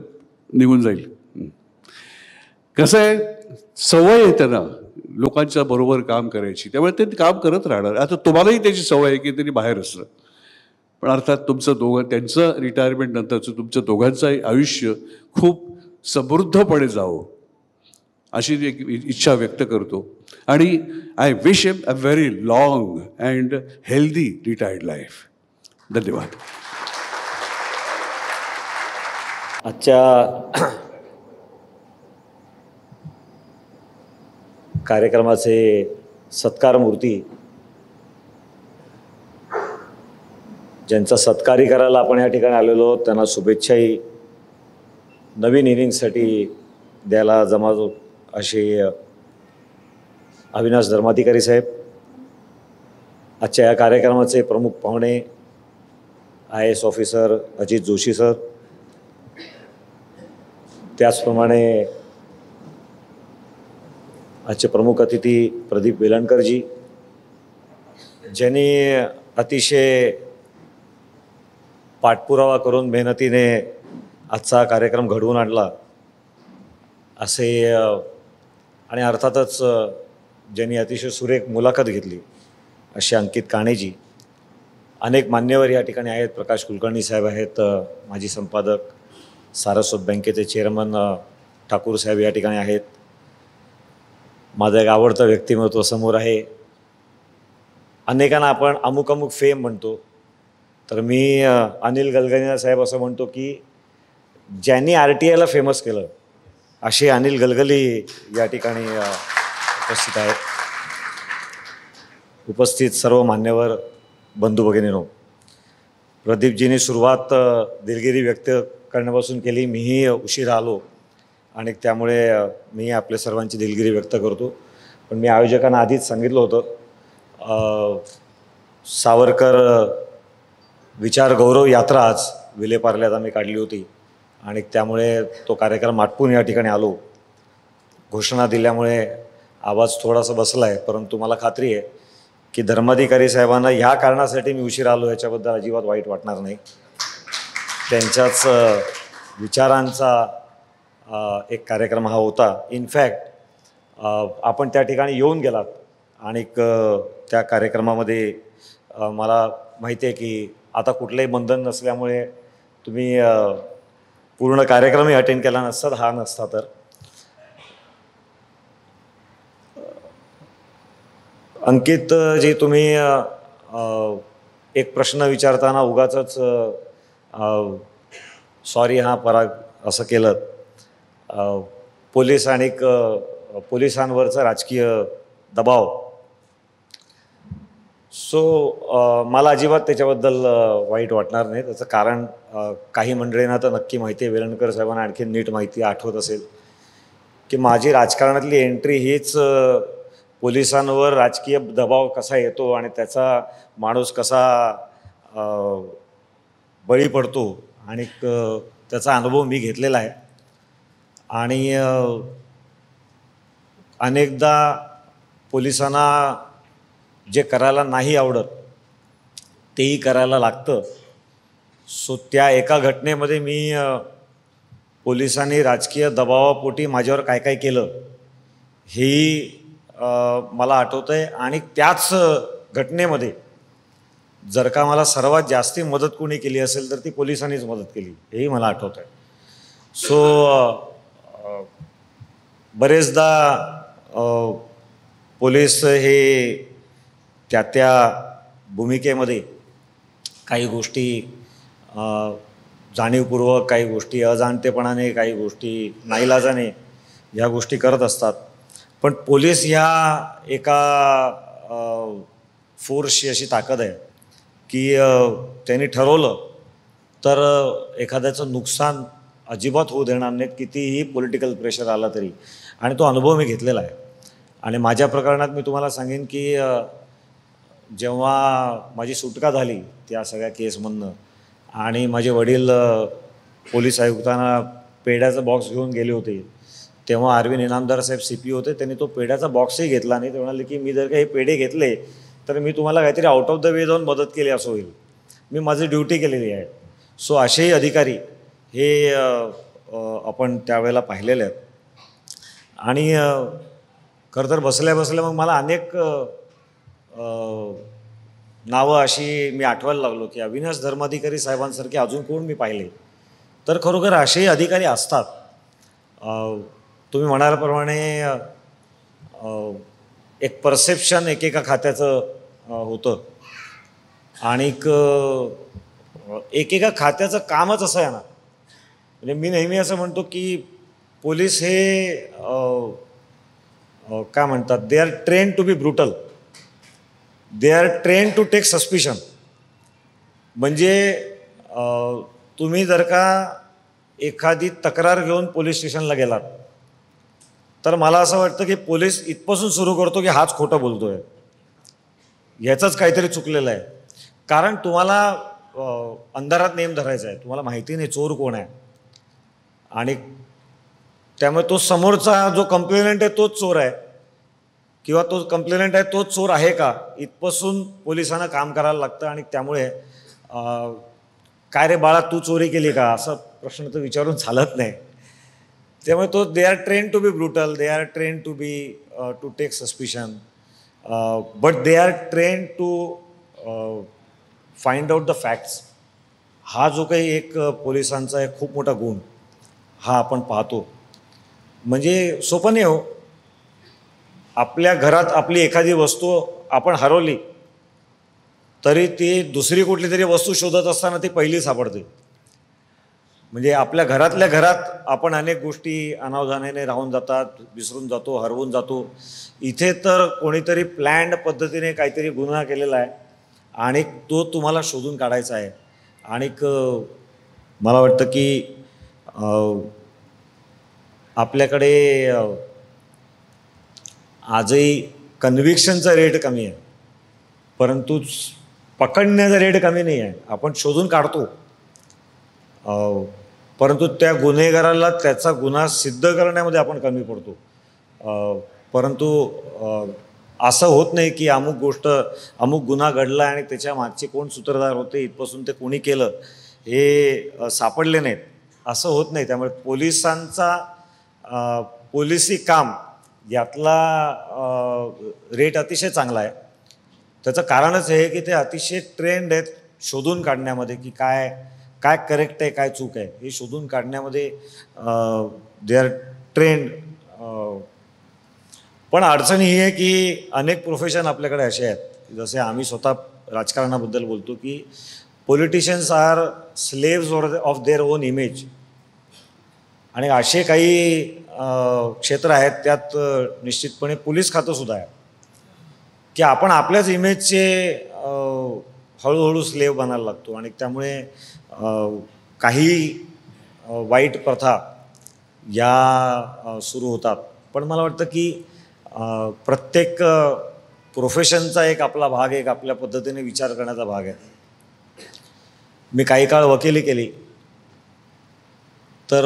निघून जाईल कसं आहे सवय आहे त्यांना लोकांच्या बरोबर काम करायची त्यामुळे ते काम करत राहणार आता तुम्हालाही त्याची सवय आहे की त्यांनी बाहेर असलं पण अर्थात तुमचं दोघं त्यांचं रिटायरमेंट नंतरचं तुमचं दोघांचं आयुष्य खूप समृद्धपणे जावं अशी एक इच्छा व्यक्त करतो आणि I wish him a very long and healthy retired life धन्यवाद आजच्या कार्यक्रमाचे सत्कार मूर्ती ज्यांचा सत्कारही करायला आपण या ठिकाणी आलेलो त्यांना शुभेच्छाही नवीन इनिंगसाठी द्यायला जमा अशी अविनाश धर्माधिकारी साहेब आजच्या या कार्यक्रमाचे प्रमुख पाहुणे I S officer Ajit Joshi sir त्याचप्रमाणे आजचे प्रमुख अतिथी प्रदीप वेलणकरजी ज्यांनी अतिशय पाठपुरावा करून मेहनतीने आजचा कार्यक्रम घडवून आणला असे आणि अर्थातच ज्यांनी अतिशय सुरेख मुलाखत घेतली असे अंकित काणेजी अनेक मान्यवर या ठिकाणी आहेत प्रकाश कुलकर्णी साहेब आहेत माजी संपादक सारस्वत बँकेचे चेअरमन ठाकूर साहेब या ठिकाणी आहेत माझं एक आवडतं व्यक्तिमत्व समोर आहे अनेकांना आपण अमुक अमुक फेम म्हणतो तर मी अनिल गलगनिया साहेब असं म्हणतो की ज्यांनी आर टी आयला फेमस केलं असे अनिल गलगली या ठिकाणी उपस्थित आहेत उपस्थित सर्व मान्यवर बंधू भगिनीनो प्रदीपजीने सुरुवात दिलगिरी व्यक्त करण्यापासून केली मीही उशीर आलो आणि त्यामुळे मी आपल्या सर्वांची दिलगिरी व्यक्त करतो पण मी आयोजकांना आधीच सांगितलं होतं सावरकर विचार गौरव यात्रा आज विलेपार्ल्यात आम्ही काढली होती आणि त्यामुळे तो कार्यक्रम आटपून या ठिकाणी आलो घोषणा दिल्यामुळे आवाज थोडासा बसला आहे परंतु मला खात्री आहे की धर्माधिकारी साहेबांना ह्या कारणासाठी मी उशीर आलो याच्याबद्दल अजिबात वाईट वाटणार नाही त्यांच्याच विचारांचा एक कार्यक्रम हा होता इनफॅक्ट आपण त्या ठिकाणी येऊन गेलात आणि त्या कार्यक्रमामध्ये मला माहिती आहे की आता कुठलंही बंधन नसल्यामुळे तुम्ही पूर्ण कार्यक्रमही अटेंड केला नसतात हा नसता तर अंकित जी तुम्ही एक प्रश्न विचारताना उगाच सॉरी हा पराग असं केलं पोलीस आणि पोलिसांवरचा राजकीय दबाव सो मला अजिबात त्याच्याबद्दल वाईट वाटणार नाही त्याचं कारण काही मंडळींना तर नक्की माहिती आहे वेलणकर साहेबांना आणखी नीट माहिती आठवत असेल की माझी राजकारणातली एंट्री हीच पोलिसांवर राजकीय दबाव कसा येतो आणि त्याचा माणूस कसा बळी पडतो आणि त्याचा अनुभव मी घेतलेला आहे आणि अनेकदा पोलिसांना जे करायला नाही आवडत तेही करायला लागतं सो त्या एका घटनेमध्ये मी पोलिसांनी राजकीय दबावापोटी माझ्यावर काय काय केलं हेही मला आठवतं आहे आणि त्याच घटनेमध्ये जर का मला सर्वात जास्ती मदत कोणी केली असेल तर ती पोलिसांनीच मदत केली हेही मला आठवत आहे सो बरेचदा पोलीस हे त्या त्या भूमिकेमध्ये काही गोष्टी जाणीवपूर्वक काही गोष्टी अजाणतेपणाने काही गोष्टी नाईलाजाने ह्या गोष्टी करत असतात पण पोलीस ह्या एका फोर्सची अशी ताकद आहे की त्यांनी ठरवलं तर एखाद्याचं नुकसान अजिबात होऊ देणार नाहीत कितीही पॉलिटिकल प्रेशर आला तरी आणि तो अनुभव मी घेतलेला आहे आणि माझ्या प्रकरणात मी तुम्हाला सांगेन की जेव्हा माझी सुटका झाली त्या सगळ्या केसमधनं आणि माझे वडील पोलीस आयुक्तांना पेड्याचा बॉक्स घेऊन गेले होते तेव्हा अरविंद इनामदार साहेब सी पी होते त्यांनी तो पेढ्याचा बॉक्सही घेतला नाही ते म्हणाले की मी जर का हे पेढे घेतले तर मी तुम्हाला काहीतरी आउट ऑफ द वे जाऊन मदत केली असं होईल मी माझी ड्युटी केलेली आहे सो असेही अधिकारी हे आपण त्यावेळेला पाहिलेले आहेत आणि खरं तर बसल्या बसल्या मग मला अनेक नावं अशी मी आठवायला लागलो की अविनाश धर्माधिकारी साहेबांसारखे अजून कोण मी पाहिले तर खरोखर असेही अधिकारी असतात तुम्ही म्हणाल्याप्रमाणे एक परसेप्शन एकेका खात्याचं होतं आणि एकेका खात्याचं कामच असं आहे ना म्हणजे मी नेहमी असं म्हणतो की पोलीस हे काय म्हणतात they are train to be brutal they are train to take suspicion म्हणजे तुम्ही जर का एखादी तक्रार घेऊन पोलीस स्टेशनला गेलात तर मला असं वाटतं की पोलीस इथपासून सुरू करतो की हाच खोटं बोलतोय याचंच काहीतरी चुकलेलं आहे कारण तुम्हाला अंधारात नेम धरायचा आहे तुम्हाला माहिती नाही चोर कोण आहे आणि त्यामुळे तो समोरचा जो कंप्लेनंट आहे तोच चोर आहे किंवा तो कंप्लेनंट आहे तोच चोर आहे का इथपासून पोलिसांना काम करायला लागतं आणि त्यामुळे काय रे बाळा तू चोरी केली का असा प्रश्न तर विचारून चालत नाही त्यामुळे तो they are train to be brutal they are train to be to take suspicion but they are train to find out the facts हा जो काही एक uh, पोलिसांचा एक खूप मोठा गुण हा आपण पाहतो म्हणजे सोपं हो आपल्या घरात आपली एखादी वस्तू आपण हरवली तरी ती दुसरी कुठली तरी वस्तू शोधत असताना ती पहिली सापडते म्हणजे आपल्या घरातल्या घरात आपण अनेक गोष्टी अनावधानाने राहून जातात विसरून जातो हरवून जातो इथे तर कोणीतरी प्लॅन्ड पद्धतीने काहीतरी गुन्हा केलेला आहे आणि तो तुम्हाला शोधून काढायचा आहे आणि मला वाटतं की आपल्याकडे आजही कन्व्हिक्शनचा रेट कमी आहे परंतु पकडण्याचा रेट कमी नाही आहे आपण शोधून काढतो परंतु त्या गुन्हेगाराला त्याचा गुन्हा सिद्ध करण्यामध्ये आपण कमी पडतो परंतु असं होत नाही की अमुक गोष्ट अमुक गुन्हा घडला आणि त्याच्या मागचे कोण सूत्रधार होते इथपासून ते कोणी केलं हे सापडले नाहीत असं होत नाही त्यामुळे पोलिसांचा पोलिसी काम यातला रेट अतिशय चांगला आहे त्याचं कारणच हे की ते अतिशय ट्रेंड आहेत शोधून काढण्यामध्ये की काय काय करेक्ट आहे काय चूक आहे हे शोधून काढण्यामध्ये दे आर ट्रेंड पण अडचण ही आहे की अनेक प्रोफेशन आपल्याकडे असे आहेत जसे आम्ही स्वतः राजकारणाबद्दल बोलतो की politicians are slaves or of their own image आणि असे काही क्षेत्र आहेत त्यात निश्चितपणे पोलीस खातं सुद्धा आहे की आपण आपल्याच इमेजचे हळूहळू स्लेव बनायला लागतो आणि त्यामुळे काही वाईट प्रथा या सुरू होतात पण मला वाटतं की प्रत्येक प्रोफेशनचा एक आपला भाग एक आपल्या पद्धतीने विचार करण्याचा भाग आहे मी काही काळ वकिली केली तर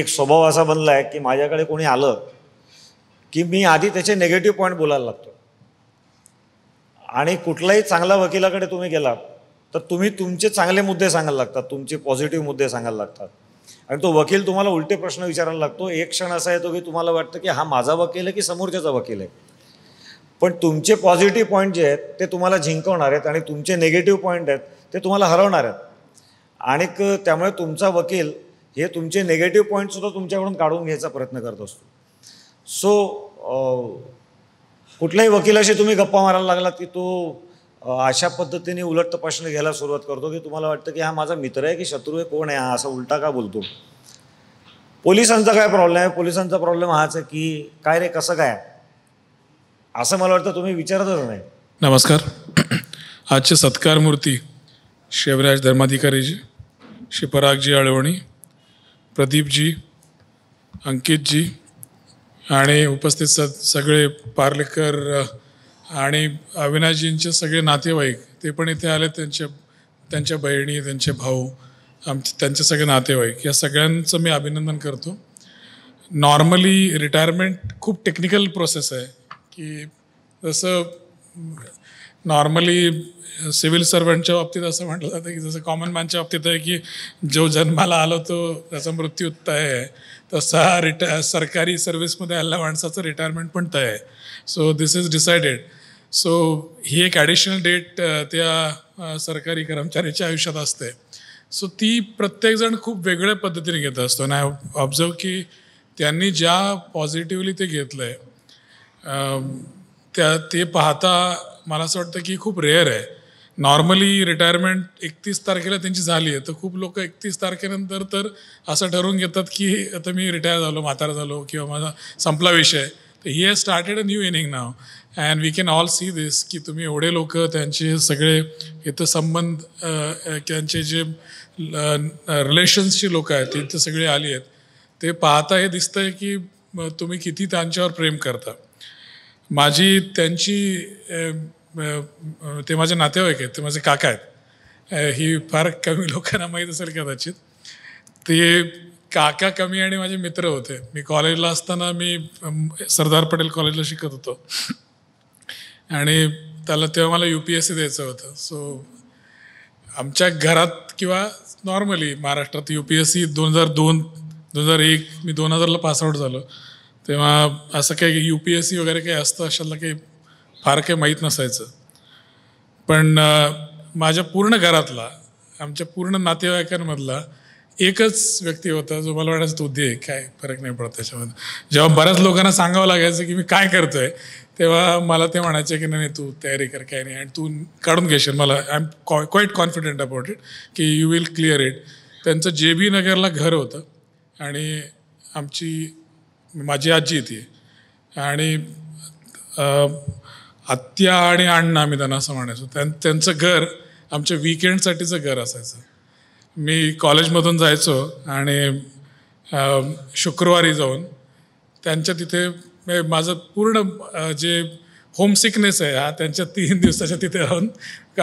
एक स्वभाव असा बनला आहे की माझ्याकडे कोणी आलं की मी आधी त्याचे नेगेटिव्ह पॉईंट बोलायला लागतो आणि कुठल्याही चांगल्या वकिलाकडे तुम्ही गेलात तर तुम्ही तुमचे चांगले मुद्दे सांगायला लागतात तुमचे पॉझिटिव्ह मुद्दे सांगायला लागतात आणि तो वकील तुम्हाला उलटे प्रश्न विचारायला लागतो एक क्षण असा येतो की तुम्हाला वाटतं की हा माझा वकील आहे की समोरच्याचा वकील आहे पण तुमचे पॉझिटिव्ह पॉईंट जे आहेत ते तुम्हाला जिंकवणार आहेत आणि तुमचे निगेटिव्ह पॉईंट आहेत ते तुम्हाला हरवणार आहेत आणि त्यामुळे तुमचा वकील हे तुमचे निगेटिव्ह पॉईंटसुद्धा तुमच्याकडून काढून घ्यायचा प्रयत्न करत असतो सो कुठल्याही वकिलाशी तुम्ही गप्पा मारायला लागलात की तो अशा पद्धतीने उलट तपासणी घ्यायला सुरुवात करतो की तुम्हाला वाटतं की हा माझा मित्र आहे की शत्रू आहे कोण आहे हा असा उलटा का बोलतो पोलिसांचा काय प्रॉब्लेम आहे पोलिसांचा प्रॉब्लेम हाच आहे की काय रे कसं काय असं मला वाटतं तुम्ही विचारतच नाही नमस्कार आजचे सत्कार मूर्ती शिवराज धर्माधिकारीजी श्री परागजी अळवणी प्रदीपजी अंकितजी आणि उपस्थित स सगळे पार्लेकर आणि अविनाशजींचे सगळे नातेवाईक ते पण इथे आले त्यांचे त्यांच्या बहिणी त्यांचे भाऊ आमचे त्यांचे सगळे नातेवाईक या सगळ्यांचं मी अभिनंदन करतो नॉर्मली रिटायरमेंट खूप टेक्निकल प्रोसेस आहे की जसं नॉर्मली सिव्हिल सर्वंटच्या बाबतीत असं म्हटलं जातं की जसं कॉमन मॅनच्या बाबतीत आहे की जो जन्माला आलो तो त्याचा मृत्यू तय आहे तसा रिटाय सरकारी सर्व्हिसमध्ये आलेल्या माणसाचं रिटायरमेंट पण तय आहे so this is decided so ही एक ॲडिशनल डेट त्या सरकारी कर्मचाऱ्याच्या आयुष्यात असते सो ती प्रत्येकजण खूप वेगळ्या पद्धतीने घेत असतो आणि आय ऑब्झर्व की त्यांनी ज्या पॉझिटिव्हली ते घेतलं आहे त्या ते पाहता मला असं वाटतं की खूप रेअर आहे नॉर्मली रिटायरमेंट एकतीस तारखेला त्यांची झाली आहे तर खूप लोक एकतीस तारखेनंतर तर असं ठरवून घेतात की आता मी रिटायर झालो म्हातारा झालो किंवा माझा संपला विषय तर he has started a new inning now and we can all see this की तुम्ही एवढे लोक त्यांचे सगळे इथं संबंध त्यांचे जे रिलेशन्सची लोक आहेत इथं सगळे आली आहेत ते पाहता हे दिसतंय की तुम्ही किती त्यांच्यावर प्रेम करता माझी त्यांची ते माझे नातेवाईक आहेत ते माझे काका आहेत ही फार कमी लोकांना माहीत असेल कदाचित ते काका कमी आणि माझे मित्र होते मी कॉलेजला असताना मी सरदार पटेल कॉलेजला शिकत होतो आणि त्याला तेव्हा मला यू पी एस सी द्यायचं होतं सो आमच्या घरात किंवा नॉर्मली महाराष्ट्रात यू पी एस सी दोन हजार दोन दोन हजार एक मी दोन हजारला पासआउट झालो तेव्हा असं काही यू पी एस सी वगैरे काही असतं अशाला काही फार काही माहीत नसायचं पण माझ्या पूर्ण घरातला आमच्या पूर्ण नातेवाईकांमधला एकच व्यक्ती होता जो मला वाटायचं तो दे काय फरक नाही पडत त्याच्यामध्ये जेव्हा बऱ्याच लोकांना सांगावं लागायचं की मी काय करतोय तेव्हा मला ते म्हणायचे की नाही तू तयारी कर काय नाही आणि तू काढून घेशील मला आय एम कॉ क्वाईट कॉन्फिडंट अबाउट इट की यू विल क्लिअर इट त्यांचं जे बी नगरला घर होतं आणि आमची माझी आजी ती आणि आत्या आणि अण्णा आम्ही त्यांना असं म्हणायचो त्यां त्यांचं घर आमच्या विकेंडसाठीचं घर असायचं मी कॉलेजमधून जायचो आणि शुक्रवारी जाऊन त्यांच्या तिथे माझं पूर्ण जे होमसिकनेस आहे हा त्यांच्या तीन दिवसाच्या तिथे राहून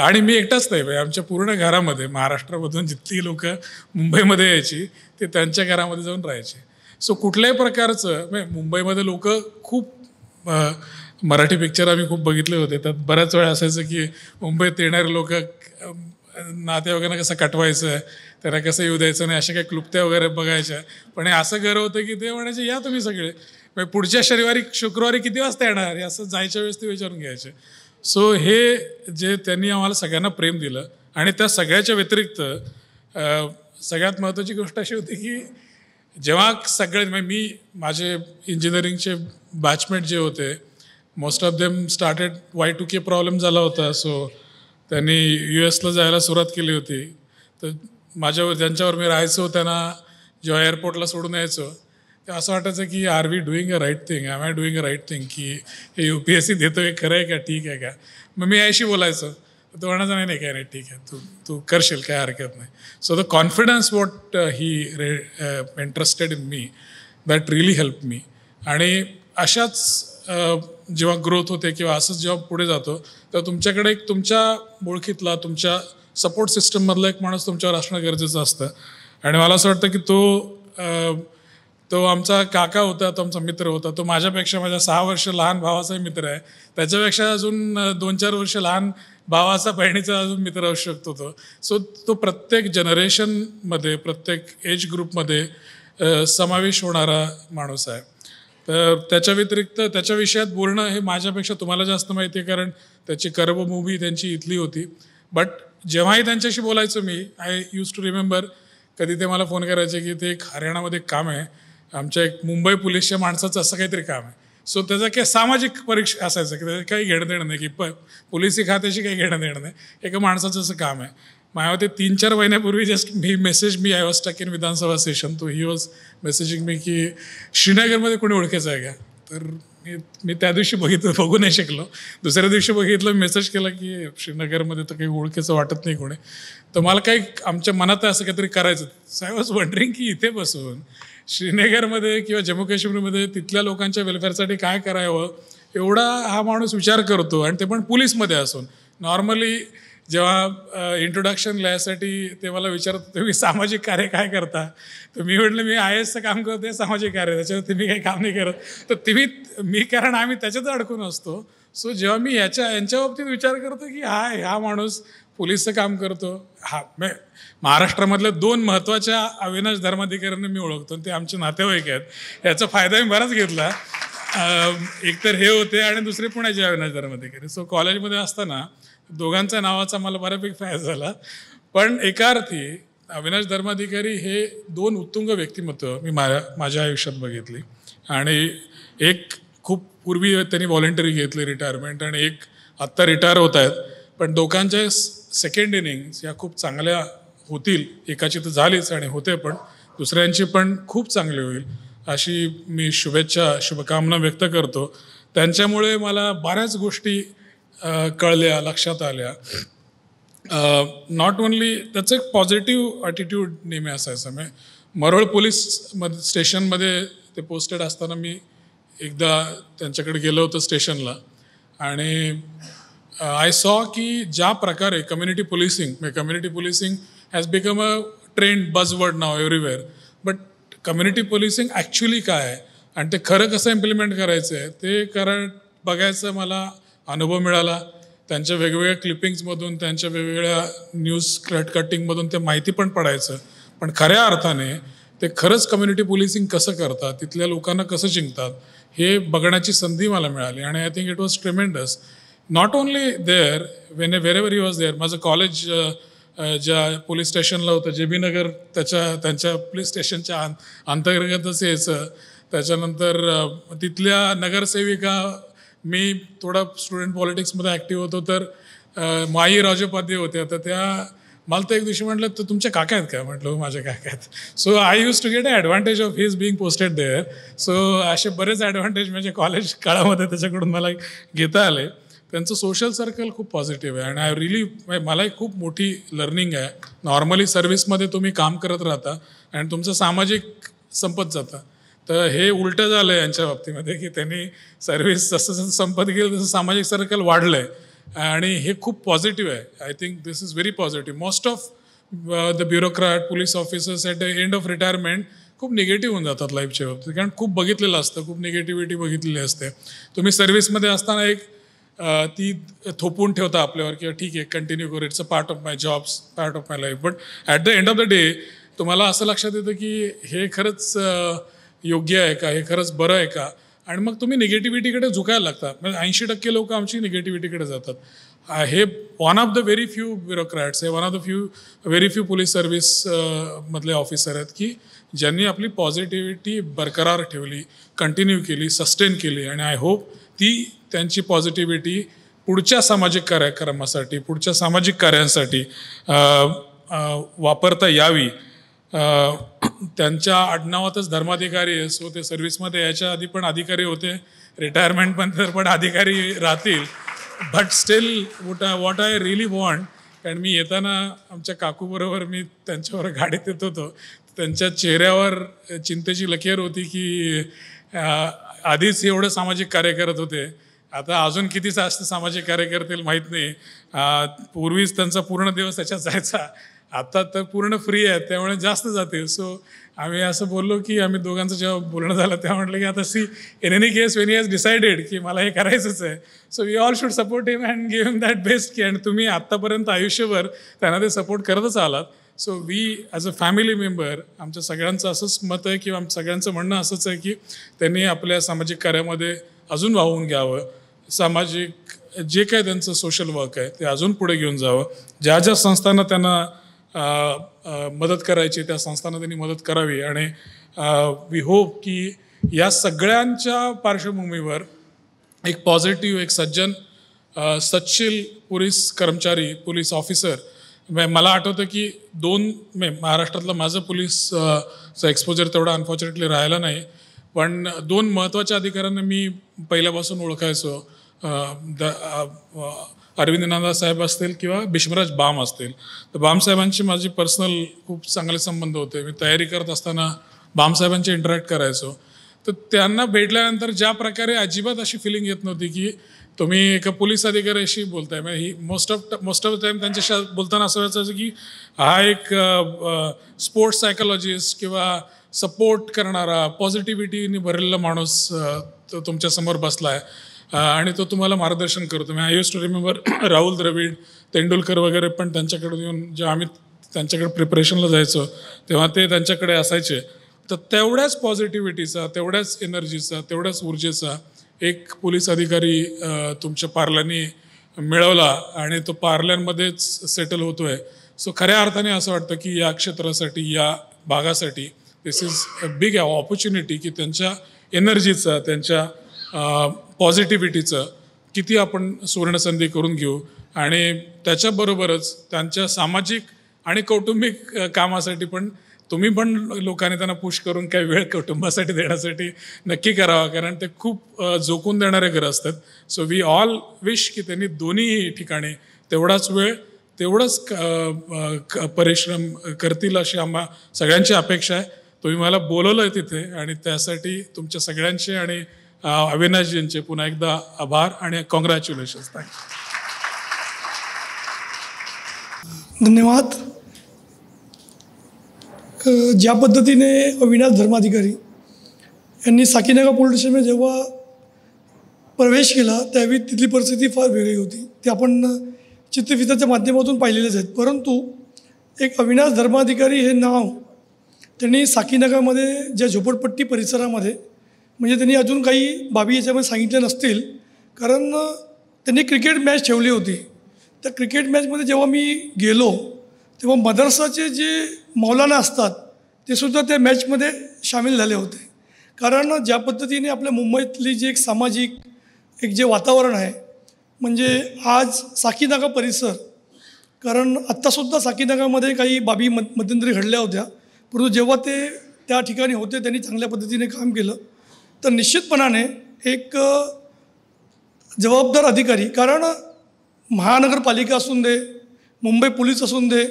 आणि मी एकटाच नाही म्हणजे आमच्या पूर्ण घरामध्ये महाराष्ट्रामधून जितकी लोकं मुंबईमध्ये यायची ते त्यांच्या घरामध्ये जाऊन राहायची सो कुठल्याही प्रकारचं म्हणजे मुंबईमध्ये लोक खूप मराठी पिक्चर आम्ही खूप बघितले होते त्यात बऱ्याच वेळा असायचं की मुंबईत येणारे लोक वगैरे कसं कटवायचं त्यांना कसं येऊ द्यायचं नाही अशा काही क्लुप्त्या वगैरे बघायच्या पण हे असं घर होतं की ते म्हणायचे या तुम्ही सगळे पुढच्या शनिवारी शुक्रवारी किती वाजता येणार हे असं जायच्या वेळेस ते विचारून घ्यायचे सो हे जे त्यांनी आम्हाला सगळ्यांना प्रेम दिलं आणि त्या सगळ्याच्या व्यतिरिक्त सगळ्यात महत्त्वाची गोष्ट अशी होती की जेव्हा सगळे म्हणजे मी माझे इंजिनिअरिंगचे बॅचमेट जे होते most of them started Y two K problem झाला होता सो त्यांनी यू एसला जायला सुरुवात केली होती तर माझ्यावर ज्यांच्यावर मी राहायचो त्यांना जेव्हा एअरपोर्टला सोडून यायचो तेव्हा असं वाटायचं की are we doing a right thing I I doing a right thing की हे यू पी एस सी देतो हे खरं आहे का ठीक आहे का मग मी याशी बोलायचं तो म्हणायचा नाही नाही काय नाही ठीक आहे तू तू करशील काय हरकत नाही so the confidence what he रे interested in me that really help me आणि अशाच uh, जेव्हा ग्रोथ होते किंवा असंच जेव्हा पुढे जातो तर तुमच्याकडे एक तुमच्या ओळखीतला तुमच्या सपोर्ट सिस्टममधला एक माणूस तुमच्यावर असणं गरजेचं असतं आणि मला असं वाटतं की तो uh, तो आमचा काका होता तो आमचा मित्र होता तो माझ्यापेक्षा माझ्या सहा वर्ष लहान भावाचाही मित्र आहे त्याच्यापेक्षा अजून दोन चार वर्ष लहान भावाचा बहिणीचा अजून मित्र असू शकतो तो सो तो प्रत्येक जनरेशनमध्ये प्रत्येक एज ग्रुपमध्ये समावेश होणारा माणूस आहे तर त्याच्या व्यतिरिक्त त्याच्या विषयात बोलणं हे माझ्यापेक्षा तुम्हाला जास्त माहिती आहे कारण त्याची कर्व मूव्ही त्यांची इथली होती बट जेव्हाही त्यांच्याशी बोलायचो मी आय यूज टू रिमेंबर कधी ते मला फोन करायचे की ते एक हरियाणामध्ये काम आहे आमच्या एक मुंबई पोलीसच्या माणसाचं असं काहीतरी काम आहे सो त्याचा काही सामाजिक परीक्षा असायचं की त्याचं काही घेणं देणं नाही की प पोलिसी खात्याशी काही घेणं देणं नाही एका माणसाचं असं काम आहे मायावती तीन चार महिन्यापूर्वी जस्ट मी मेसेज मी I was taken in Vidhan Sabha session तो ही वॉज मेसेजिंग मी की श्रीनगरमध्ये कोणी ओळखायचं आहे का तर मी मी त्या दिवशी बघितलं बघू नाही शकलो दुसऱ्या दिवशी बघितलं मेसेज केला की श्रीनगरमध्ये तर काही ओळखीचं वाटत नाही कोणी तर मला काही आमच्या मनात असं काहीतरी करायचं आय वॉज वंडरिंग की इथे बसून श्रीनगरमध्ये किंवा जम्मू काश्मीरमध्ये तिथल्या लोकांच्या वेलफेअरसाठी काय करावं एवढा हा माणूस विचार करतो आणि ते पण पोलीसमध्ये असून नॉर्मली जेव्हा इंट्रोडक्शन लिहायसाठी ते मला विचारत तुम्ही सामाजिक कार्य काय करता तर मी म्हटलं मी आय एसचं काम करते सामाजिक कार्य त्याच्यावर तुम्ही काही काम नाही करत तर तुम्ही मी कारण आम्ही त्याच्यात अडकून असतो सो जेव्हा मी याच्या यांच्या बाबतीत विचार करतो की हा हा माणूस पोलिसचं काम करतो हा मी महाराष्ट्रामधल्या दोन महत्त्वाच्या अविनाश धर्माधिकाऱ्यांना मी ओळखतो ते आमचे नातेवाईक आहेत याचा फायदा मी बराच घेतला एकतर हे होते आणि दुसरे पुण्याचे अविनाश धर्माधिकारी सो कॉलेजमध्ये असताना दोघांचा नावाचा मला बऱ्यापैकी फायदा झाला पण एका अर्थी अविनाश धर्माधिकारी हे दोन उत्तुंग व्यक्तिमत्व मी मा माझ्या आयुष्यात बघितली आणि एक खूप पूर्वी त्यांनी व्हॉलेंटरी घेतली रिटायरमेंट आणि एक आत्ता रिटायर होत आहेत पण दोघांच्या सेकंड इनिंग्स या खूप चांगल्या होतील एकाची तर झालीच आणि होते पण दुसऱ्यांची पण खूप चांगली होईल अशी मी शुभेच्छा शुभकामना व्यक्त करतो त्यांच्यामुळे मला बऱ्याच गोष्टी कळल्या लक्षात आल्या नॉट ओनली त्याचं एक पॉझिटिव्ह ॲटिट्यूड नेहमी असायचा मी मरोळ पोलीस मध स्टेशनमध्ये ते पोस्टेड असताना मी एकदा त्यांच्याकडे गेलो होतो स्टेशनला आणि आय सॉ की ज्या प्रकारे कम्युनिटी पोलिसिंग म्हणजे community policing has become a trend buzz word now everywhere but community policing actually काय आहे आणि ते खरं कसं इम्प्लिमेंट करायचं आहे ते कारण बघायचं मला अनुभव मिळाला त्यांच्या वेगवेगळ्या क्लिपिंग्समधून त्यांच्या वेगवेगळ्या न्यूज कट कटिंगमधून ते माहिती पण पडायचं पण खऱ्या अर्थाने ते खरंच कम्युनिटी पोलिसिंग कसं करतात तिथल्या लोकांना कसं जिंकतात हे बघण्याची संधी मला मिळाली आणि I think it was tremendous not only there when a wherever you was there माझं कॉलेज ज्या पोलीस स्टेशनला होतं जे बी नगर त्याच्या त्यांच्या पोलीस स्टेशनच्या आं अंतर्गतच यायचं त्याच्यानंतर तिथल्या नगरसेविका मी थोडा स्टुडंट पॉलिटिक्समध्ये ॲक्टिव्ह होतो तर माई राजोपाध्ये होत्या तर त्या मला तर एक दिवशी म्हटलं तर तुमच्या काका आहेत का म्हटलं हो, माझ्या काका आहेत so I use to get a advantage of his being posted there so असे बरेच ॲडव्हान्टेज म्हणजे कॉलेज काळामध्ये त्याच्याकडून मला घेता आले त्यांचं सोशल सर्कल खूप पॉझिटिव्ह आहे आणि आय रिली मलाही खूप मोठी लर्निंग आहे नॉर्मली सर्व्हिसमध्ये तुम्ही काम करत राहता आणि तुमचं सामाजिक संपत जातं तर हे उलटं झालं आहे यांच्या बाबतीमध्ये की त्यांनी सर्व्हिस जसं जसं संपत गेलं तसं सामाजिक सर्कल वाढलं आहे आणि हे खूप पॉझिटिव्ह आहे I think this is very positive most of the bureaucrat police officers at the end of retirement खूप निगेटिव्ह होऊन जातात लाईफच्या बाबतीत कारण खूप बघितलेलं असतं खूप निगेटिव्हिटी बघितलेली असते तुम्ही सर्व्हिसमध्ये असताना एक ती थोपून ठेवता आपल्यावर किंवा ठीक आहे कंटिन्यू करू it's a part of my jobs part of my life but at the end of the day तुम्हाला असं लक्षात येतं की हे खरंच योग्य आहे का हे खरंच बरं आहे का आणि मग तुम्ही निगेटिव्हिटीकडे झुकायला लागता म्हणजे ऐंशी टक्के लोक आमची निगेटिव्हिटीकडे जातात हे one of the very few bureaucrats हे one of the few very few police service मधले ऑफिसर आहेत की ज्यांनी आपली पॉझिटिव्हिटी बरकरार ठेवली कंटिन्यू केली सस्टेन केली आणि आय होप ती त्यांची पॉझिटिव्हिटी पुढच्या सामाजिक कार्यक्रमासाठी पुढच्या सामाजिक कार्यांसाठी वापरता यावी त्यांच्या आडनावातच धर्माधिकारी असो ते सर्व्हिसमध्ये याच्या आधी पण अधिकारी होते रिटायरमेंटनंतर पण अधिकारी राहतील but still what I what I really want कारण मी येताना आमच्या काकूबरोबर मी त्यांच्यावर गाडीत येत होतो त्यांच्या चेहऱ्यावर चिंतेची लकेर होती की आधीच एवढं सामाजिक कार्य करत होते आता अजून किती जास्त सामाजिक कार्य करतील माहीत नाही पूर्वीच त्यांचा पूर्ण दिवस त्याच्यात जायचा आत्ता तर पूर्ण फ्री आहे त्यामुळे जास्त जातील सो आम्ही असं बोललो की आम्ही दोघांचं जेव्हा बोलणं झालं तेव्हा म्हटलं की आता see in any case when has decided की मला हे करायचंच आहे so we all should support him and give him that best की अँड तुम्ही आत्तापर्यंत आयुष्यभर त्यांना ते सपोर्ट करतच आलात so we as a family member आमच्या सगळ्यांचं असंच मत आहे किंवा आमचं सगळ्यांचं म्हणणं असंच आहे की त्यांनी आपल्या सामाजिक कार्यामध्ये अजून वाहून घ्यावं सामाजिक जे काय त्यांचं सोशल वर्क आहे ते अजून पुढे घेऊन जावं ज्या ज्या संस्थांना त्यांना मदत करायची त्या संस्थांना त्यांनी मदत करावी आणि वी होप की या सगळ्यांच्या पार्श्वभूमीवर एक पॉझिटिव्ह एक सज्जन सचशील पोलीस कर्मचारी पोलीस ऑफिसर मला आठवतं की दोन मे महाराष्ट्रातलं माझं पोलीस एक्सपोजर तेवढा अनफॉर्च्युनेटली राहिलं नाही पण दोन महत्त्वाच्या अधिकाऱ्यांना मी पहिल्यापासून ओळखायचो द अरविंद नाना साहेब असतील किंवा भीष्मराज बाम असतील तर बामसाहेबांशी माझे पर्सनल खूप चांगले संबंध होते मी तयारी करत असताना बामसाहेबांशी इंटरॅक्ट करायचो तर त्यांना भेटल्यानंतर ज्या प्रकारे अजिबात अशी फिलिंग येत नव्हती की तुम्ही एका पोलीस अधिकाऱ्याशी बोलताय म्हणजे ही most of most of the time त्यांच्याशी बोलताना असं व्हायचं की हा एक स्पोर्ट्स सायकोलॉजिस्ट किंवा सपोर्ट करणारा पॉझिटिव्हिटीने भरलेला माणूस तो तुमच्यासमोर बसला आहे आणि तो तुम्हाला मार्गदर्शन करतो मी I use to remember Rahul Dravid Tendulkar वगैरे पण त्यांच्याकडून येऊन जेव्हा आम्ही त्यांच्याकडे प्रिपरेशनला जायचो तेव्हा ते त्यांच्याकडे असायचे तर तेवढ्याच पॉझिटिव्हिटीचा तेवढ्याच एनर्जीचा तेवढ्याच ऊर्जेचा एक पोलीस अधिकारी तुमच्या पार्लरनी मिळवला आणि तो पार्लरमध्येच सेटल होतो आहे सो खऱ्या अर्थाने असं वाटतं की या क्षेत्रासाठी या भागासाठी this is a big opportunity की त्यांच्या एनर्जीचं त्यांच्या पॉझिटिव्हिटीचं किती आपण सुवर्णसंधी करून घेऊ आणि त्याच्याबरोबरच त्यांच्या सामाजिक आणि कौटुंबिक कामासाठी पण तुम्ही पण लोकांनी त्यांना पुश करून काही वेळ कुटुंबासाठी देण्यासाठी नक्की करावा कारण ते खूप जोखून देणारे घरं असतात सो वी ऑल विश की त्यांनी दोन्ही ठिकाणी तेवढाच वेळ तेवढंच परिश्रम करतील अशी आम्हा सगळ्यांची अपेक्षा आहे तुम्ही मला बोलवलं आहे तिथे आणि त्यासाठी तुमच्या सगळ्यांचे आणि अविनाशजींचे पुन्हा एकदा आभार आणि कॉंग्रॅच्युलेशन्स थँक्यू धन्यवाद ज्या पद्धतीने अविनाश धर्माधिकारी यांनी साकीनागा पोलीस स्टेशनमध्ये जेव्हा प्रवेश केला त्यावेळी तिथली परिस्थिती फार वेगळी होती ते आपण चित्रफिताच्या माध्यमातून पाहिलेलेच आहेत परंतु एक अविनाश धर्माधिकारी हे नाव त्यांनी साकीनगामध्ये ज्या झोपडपट्टी परिसरामध्ये म्हणजे त्यांनी अजून काही बाबी याच्यामध्ये सांगितल्या नसतील कारण त्यांनी क्रिकेट मॅच ठेवली होती त्या क्रिकेट मॅचमध्ये जेव्हा मी गेलो तेव्हा मदरसाचे जे मौलाना असतात ते सुद्धा त्या मॅचमध्ये सामील झाले होते कारण ज्या पद्धतीने आपल्या मुंबईतली जी एक सामाजिक एक जे वातावरण आहे म्हणजे आज साकीनागा परिसर कारण आत्तासुद्धा साकीनागामध्ये काही बाबी म मध्यंतरी घडल्या होत्या परंतु जेव्हा ते त्या ठिकाणी होते त्यांनी चांगल्या पद्धतीने काम केलं तर निश्चितपणाने एक जबाबदार अधिकारी कारण महानगरपालिका असून दे मुंबई पोलीस असून दे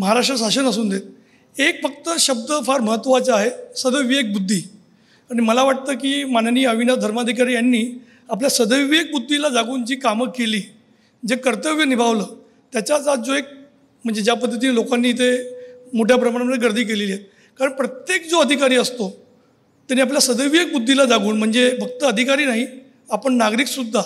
महाराष्ट्र शासन असून देत एक फक्त शब्द फार महत्त्वाचा आहे सदविवेक बुद्धी आणि मला वाटतं की माननीय अविनाश धर्माधिकारी यांनी आपल्या सदैविवेक बुद्धीला जागून जी कामं केली जे कर्तव्य निभावलं त्याच्याच आज जो एक म्हणजे ज्या पद्धतीने लोकांनी इथे मोठ्या प्रमाणामध्ये गर्दी केलेली आहे कारण प्रत्येक जो अधिकारी असतो त्यांनी आपल्या सदैविवेक बुद्धीला जागून म्हणजे फक्त अधिकारी नाही आपण नागरिकसुद्धा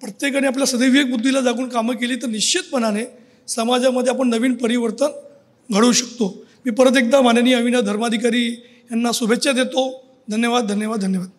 प्रत्येकाने आपल्या सदैविवेक बुद्धीला जागून कामं केली तर निश्चितपणाने समाजामध्ये आपण नवीन परिवर्तन घडवू शकतो मी परत एकदा माननीय अविना धर्माधिकारी यांना शुभेच्छा देतो धन्यवाद धन्यवाद धन्यवाद